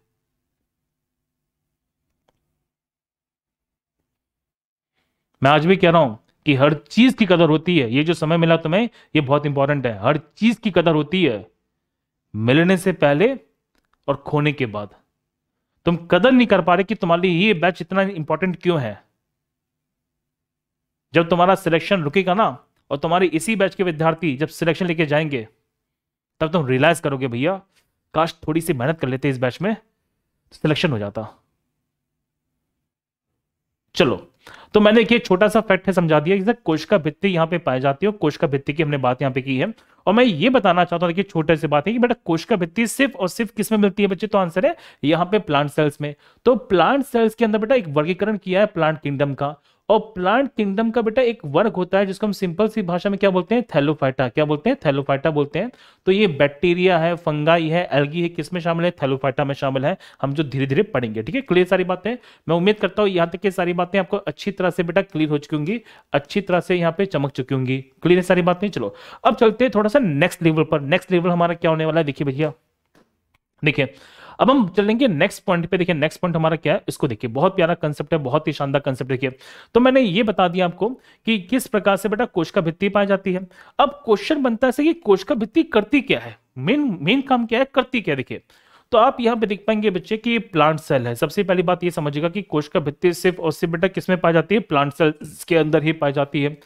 मैं आज भी कह रहा हूं कि हर चीज की कदर होती है ये जो समय मिला तुम्हें ये बहुत इंपॉर्टेंट है हर चीज की कदर होती है मिलने से पहले और खोने के बाद तुम कदर नहीं कर पा रहे कि तुम्हारे लिए ये बैच इतना इंपॉर्टेंट क्यों है जब तुम्हारा सिलेक्शन रुकेगा ना और तुम्हारे इसी बैच के विद्यार्थी जब सिलेक्शन लेके जाएंगे तब तुम रियलाइज करोगे भैया काश थोड़ी सी मेहनत कर लेते इस बैच में तो सिलेक्शन हो जाता चलो तो मैंने एक छोटा सा फैक्ट है समझा दिया कोश का भित्ति यहाँ पे पाई जाती है कोश का भित्ति की हमने बात यहाँ पे की है और मैं ये बताना चाहता हूँ देखिए छोटे से बात है कि बेटा का भित्ति सिर्फ और सिर्फ किसमें मिलती है बच्चे तो आंसर है यहाँ पे प्लांट सेल्स में तो प्लांट सेल्स के अंदर बेटा एक वर्गीकरण किया है प्लांट किंगडम का और प्लांट किंगडम का बेटा एक वर्ग होता है जिसको हम सिंपल सी भाषा में क्या बोलते हैं थैलोफाइटा क्या बोलते हैं थैलोफाइटा बोलते हैं तो ये बैक्टीरिया है फंगाई है एल्गी है किस में शामिल है थैलोफाइटा में शामिल है हम जो धीरे धीरे पढ़ेंगे ठीक है क्लियर सारी बातें मैं उम्मीद करता हूं यहाँ तक की सारी बातें आपको अच्छी तरह से बेटा क्लियर हो चुकी होंगी अच्छी तरह से यहाँ पे चमक चुकी होंगी क्लियर सारी बातें चलो अब चलते हैं थोड़ा सा नेक्स्ट लेवल पर नेक्स्ट लेवल हमारा क्या होने वाला है देखिए भैया देखिये अब हम चलेंगे नेक्स्ट पॉइंट पे देखिए नेक्स्ट पॉइंट हमारा क्या है इसको देखिए बहुत प्यारा कंसेप्ट है बहुत ही शानदार कंसेप्ट देखिए तो मैंने ये बता दिया आपको कि किस प्रकार से बेटा कोशिका भित्ति पाई जाती है अब क्वेश्चन बनता है कि कोशिका भित्ति करती क्या है मेन मेन काम क्या है करती क्या देखिए तो आप यहाँ पे देख पाएंगे बच्चे कि प्लांट सेल है सबसे पहली बात ये समझिएगा कि कोशिका भित्ति सिर्फ और सिर्फ बेटा किसमें पाई जाती है प्लांट सेल के अंदर ही पाई जाती है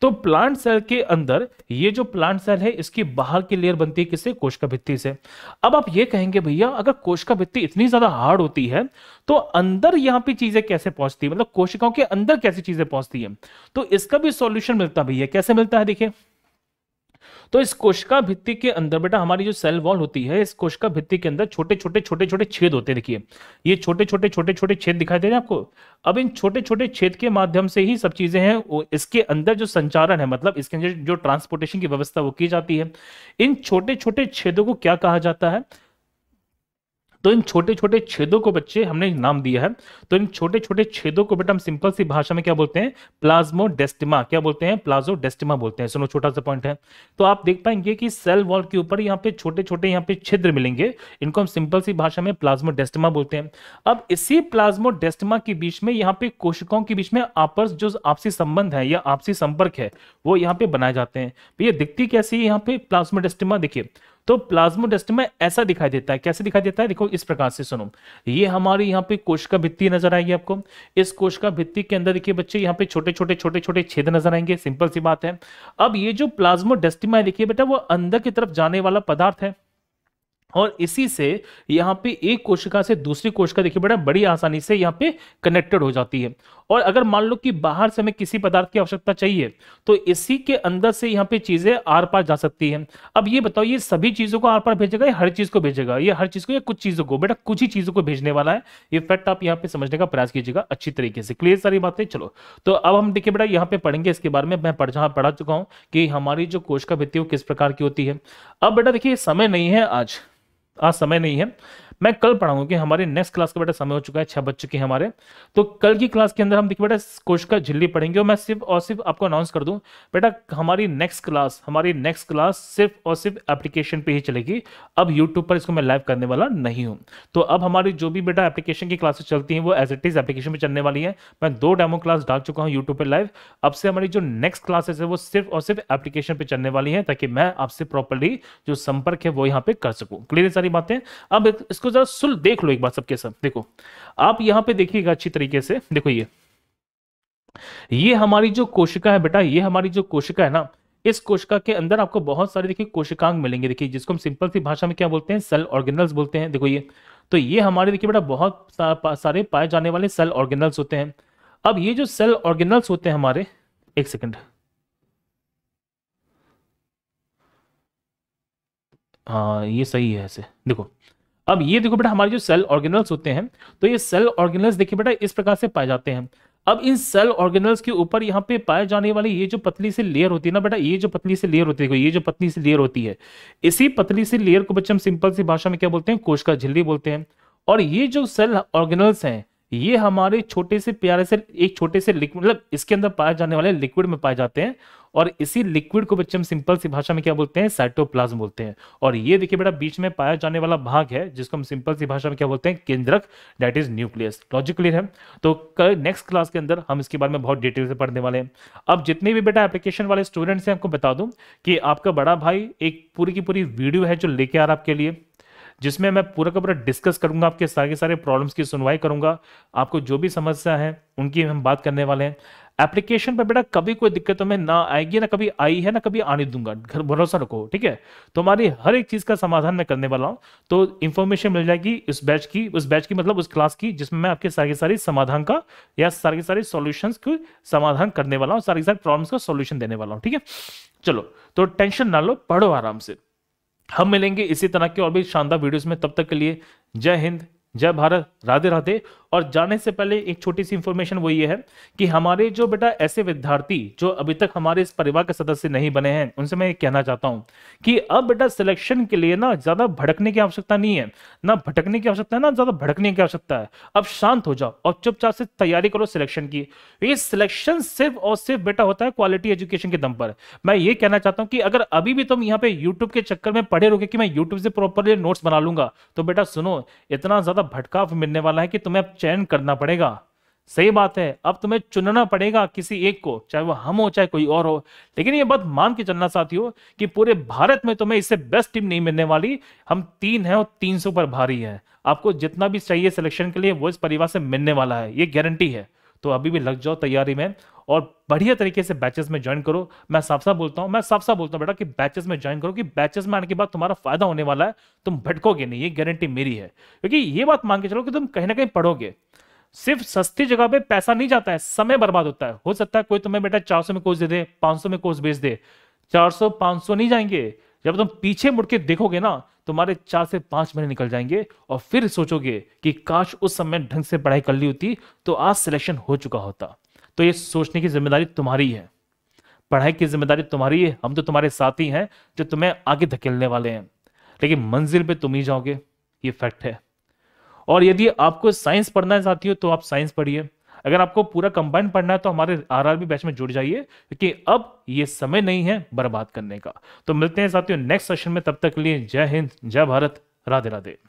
तो प्लांट सेल के अंदर ये जो प्लांट सेल है इसकी बाहर की लेयर बनती है किससे का भित्ति से अब आप ये कहेंगे भैया अगर का भित्ति इतनी ज्यादा हार्ड होती है तो अंदर यहाँ पे चीजें कैसे पहुंचती है मतलब कोशिकाओं के अंदर कैसी चीजें पहुंचती है तो इसका भी सोल्यूशन मिलता भैया कैसे मिलता है देखिए तो इस कोशिका भित्ति के अंदर बेटा हमारी जो सेल वॉल होती है इस कोशिका भित्ति के अंदर छोटे छोटे छोटे छोटे छेद होते हैं देखिए ये छोटे छोटे छोटे छोटे छेद दिखाई दे रहे हैं आपको अब इन छोटे छोटे छेद के माध्यम से ही सब चीजें हैं इसके अंदर जो संचारण है मतलब इसके अंदर जो ट्रांसपोर्टेशन की व्यवस्था वो की जाती है इन छोटे छोटे छेदों को क्या कहा जाता है तो इन छोटे छोटे छेदों को बच्चे हमने नाम दिया है तो इन छोटे छोटे छेदों को बेटा हम सिंपल सी भाषा में क्या बोलते हैं प्लाज्मो डेस्टिमा क्या बोलते हैं प्लाजो डेस्टिमा बोलते हैं सुनो छोटा सा पॉइंट है तो आप देख पाएंगे कि सेल वॉल के ऊपर यहाँ पे छोटे छोटे यहाँ पे छिद्र मिलेंगे इनको हम सिंपल सी भाषा में प्लाज्मो डेस्टिमा बोलते हैं अब इसी प्लाज्मो डेस्टिमा के बीच में यहाँ पे कोशिकाओं के बीच में आपस जो आपसी संबंध है या आपसी संपर्क है वो यहाँ पे बनाए जाते हैं तो ये दिखती कैसी है यहाँ पे प्लाज्मो डेस्टिमा देखिए तो प्लाज्मोडेस्ट ऐसा दिखाई देता है कैसे दिखाई देता है देखो इस प्रकार से सुनो ये हमारी यहाँ पे कोशिका भित्ति नजर आएगी आपको इस कोशिका भित्ति के अंदर देखिए बच्चे यहाँ पे छोटे छोटे छोटे छोटे छेद नजर आएंगे सिंपल सी बात है अब ये जो प्लाज्मोडेस्टिमा देखिए बेटा वो अंदर की तरफ जाने वाला पदार्थ है और इसी से यहाँ पे एक कोशिका से दूसरी कोशिका देखिए बड़ा बड़ी आसानी से यहाँ पे कनेक्टेड हो जाती है और अगर मान लो कि बाहर से हमें किसी पदार्थ की आवश्यकता चाहिए तो इसी के अंदर से यहाँ पे चीजें आर पार जा सकती है अब ये बताओ ये सभी चीजों को आर पार भेजेगा या हर चीज को भेजेगा ये हर चीज को या कुछ चीजों को बेटा कुछ ही चीजों को भेजने वाला है ये फैक्ट आप यहाँ पे समझने का प्रयास कीजिएगा अच्छी तरीके से क्लियर सारी बातें चलो तो अब हम देखिए बेटा यहाँ पे पढ़ेंगे इसके बारे में मैं पढ़ पढ़ा चुका हूँ कि हमारी जो कोश का भित्ति वो किस प्रकार की होती है अब बेटा देखिए समय नहीं है आज आज समय नहीं है मैं कल पढ़ाऊंगा कि हमारे नेक्स्ट क्लास का बेटा समय हो चुका है छह बज चुके हैं हमारे तो कल की क्लास के अंदर हम देखिए बेटा कोशिका झिल्ली पढ़ेंगे और मैं सिर्फ और सिर्फ आपको अनाउंस कर दूं बेटा हमारी नेक्स्ट क्लास हमारी नेक्स्ट क्लास सिर्फ और सिर्फ एप्लीकेशन पे ही चलेगी अब यूट्यूब पर इसको मैं लाइव करने वाला नहीं हूँ तो अब हमारी जो भी बेटा एप्लीकेशन की क्लासेस चलती हैं वो एज इट इज एप्लीकेशन पर चलने वाली है मैं दो डेमो क्लास डाल चुका हूँ यूट्यूब पर लाइव अब से हमारी जो नेक्स्ट क्लासेस है वो सिर्फ और सिर्फ एप्लीकेशन पर चलने वाली है ताकि मैं आपसे प्रॉपरली जो संपर्क है वो यहाँ पे कर सकूँ क्लियर सारी सारी बातें अब इसको जरा सुल देख लो एक बार सबके सब देखो आप यहां पे देखिएगा अच्छी तरीके से देखो ये ये हमारी जो कोशिका है बेटा ये हमारी जो कोशिका है ना इस कोशिका के अंदर आपको बहुत सारे देखिए कोशिकांग मिलेंगे देखिए जिसको हम सिंपल सी भाषा में क्या बोलते हैं सेल ऑर्गेनल्स बोलते हैं देखो ये तो ये हमारे देखिए बेटा बहुत सारे पाए जाने वाले सेल ऑर्गेनल्स होते हैं अब ये जो सेल ऑर्गेनल्स होते हैं हमारे एक सेकंड हाँ ये सही है ऐसे देखो अब ये देखो बेटा हमारे जो सेल ऑर्गेनल्स होते हैं तो ये सेल ऑर्गेनल्स देखिए बेटा इस प्रकार से पाए जाते हैं अब इन सेल ऑर्गेनल्स के ऊपर यहाँ पे पाए जाने वाली ये जो पतली सी लेयर होती है ना बेटा ये जो पतली सी लेयर होती है ये जो पतली सी लेयर होती है इसी पतली सी लेयर को बच्चे हम सिंपल सी भाषा में क्या बोलते हैं कोश का झिल्ली बोलते हैं और ये जो सेल ऑर्गेनल्स हैं ये हमारे छोटे से प्यारे से एक छोटे से लिक्विड मतलब इसके अंदर पाए जाने वाले लिक्विड में पाए जाते हैं और इसी लिक्विड को बच्चे हम सिंपल सी भाषा में क्या बोलते हैं साइटोप्लाज्म बोलते हैं और ये देखिए बेटा बीच में पाया जाने वाला भाग है जिसको हम सिंपल सी भाषा में क्या बोलते हैं केंद्रक that is nucleus logic clear है तो नेक्स्ट क्लास के अंदर हम इसके बारे में बहुत डिटेल से पढ़ने वाले हैं अब जितने भी बेटा एप्लीकेशन वाले स्टूडेंट्स हैं आपको बता दूं कि आपका बड़ा भाई एक पूरी की पूरी वीडियो है जो लेके आ रहा आपके लिए जिसमें मैं पूरा का पूरा डिस्कस करूंगा आपके सारे सारे प्रॉब्लम्स की सुनवाई करूंगा आपको जो भी समस्या है उनकी हम बात करने वाले हैं एप्लीकेशन पर बेटा कभी कोई दिक्कत हमें ना आएगी ना कभी आई है ना कभी आने दूंगा घर भरोसा रखो ठीक है तो हमारी हर एक चीज का समाधान मैं करने वाला हूं तो इन्फॉर्मेशन मिल जाएगी उस बैच की उस बैच की मतलब उस क्लास की जिसमें मैं आपके सारे सारी समाधान का या सारे सारी सोल्यूशन को समाधान करने वाला हूँ सारे सारी प्रॉब्लम्स का सोल्यूशन देने वाला हूँ ठीक है चलो तो टेंशन ना लो पढ़ो आराम से हम मिलेंगे इसी तरह के और भी शानदार वीडियोस में तब तक के लिए जय हिंद जय भारत राधे राधे और जाने से पहले एक छोटी सी इंफॉर्मेशन वो ये है कि हमारे जो बेटा ऐसे विद्यार्थी जो अभी तक हमारे इस परिवार के सदस्य नहीं बने हैं उनसे मैं ये कहना चाहता हूँ कि अब बेटा सिलेक्शन के लिए ना ज्यादा भड़कने की आवश्यकता नहीं है ना भटकने की आवश्यकता है ना ज्यादा भड़कने की आवश्यकता है अब शांत हो जाओ और चुपचाप से तैयारी करो सिलेक्शन की ये सिलेक्शन सिर्फ और सिर्फ बेटा होता है क्वालिटी एजुकेशन के दम पर मैं ये कहना चाहता हूँ कि अगर अभी भी तुम यहाँ पे यूट्यूब के चक्कर में पढ़े रोके कि मैं यूट्यूब से प्रॉपरली नोट्स बना लूंगा तो बेटा सुनो इतना ज्यादा भटकाव मिलने वाला है कि तुम्हें चयन करना पड़ेगा सही बात है अब तुम्हें चुनना पड़ेगा किसी एक को चाहे वो हम हो चाहे कोई और हो लेकिन ये बात मान के चलना साथियों कि पूरे भारत में तुम्हें इससे बेस्ट टीम नहीं मिलने वाली हम तीन हैं और तीन सौ पर भारी हैं आपको जितना भी चाहिए सिलेक्शन के लिए वो इस परिवार से मिलने वाला है ये गारंटी है तो अभी भी लग जाओ तैयारी में और बढ़िया तरीके से बैचेस में ज्वाइन करो मैं साफ साफ बोलता हूँ मैं साफ साफ बोलता हूँ बेटा कि बैचेस में ज्वाइन करो कि बैचेस में आने के बाद तुम्हारा फायदा होने वाला है तुम भटकोगे नहीं ये गारंटी मेरी है क्योंकि ये बात मान के चलो कि तुम कहीं ना कहीं पढ़ोगे सिर्फ सस्ती जगह पे पैसा नहीं जाता है समय बर्बाद होता है हो सकता है कोई तुम्हें बेटा चार में कोर्स दे दे पाँच में कोर्स बेच दे चार सौ नहीं जाएंगे जब तुम पीछे मुड़ के देखोगे ना तुम्हारे चार से पांच महीने निकल जाएंगे और फिर सोचोगे कि काश उस समय ढंग से पढ़ाई कर ली होती तो आज सिलेक्शन हो चुका होता तो ये सोचने की जिम्मेदारी तुम्हारी है पढ़ाई की जिम्मेदारी तुम्हारी है हम तो तुम्हारे साथ ही हैं जो तुम्हें आगे धकेलने वाले हैं लेकिन मंजिल पे तुम ही जाओगे ये फैक्ट है और यदि आपको साइंस पढ़ना है साथियों तो आप साइंस पढ़िए अगर आपको पूरा कंबाइंड पढ़ना है तो हमारे आरआरबी बैच में जुड़ जाइए क्योंकि अब ये समय नहीं है बर्बाद करने का तो मिलते हैं साथियों नेक्स्ट सेशन में तब तक के लिए जय हिंद जय भारत राधे राधे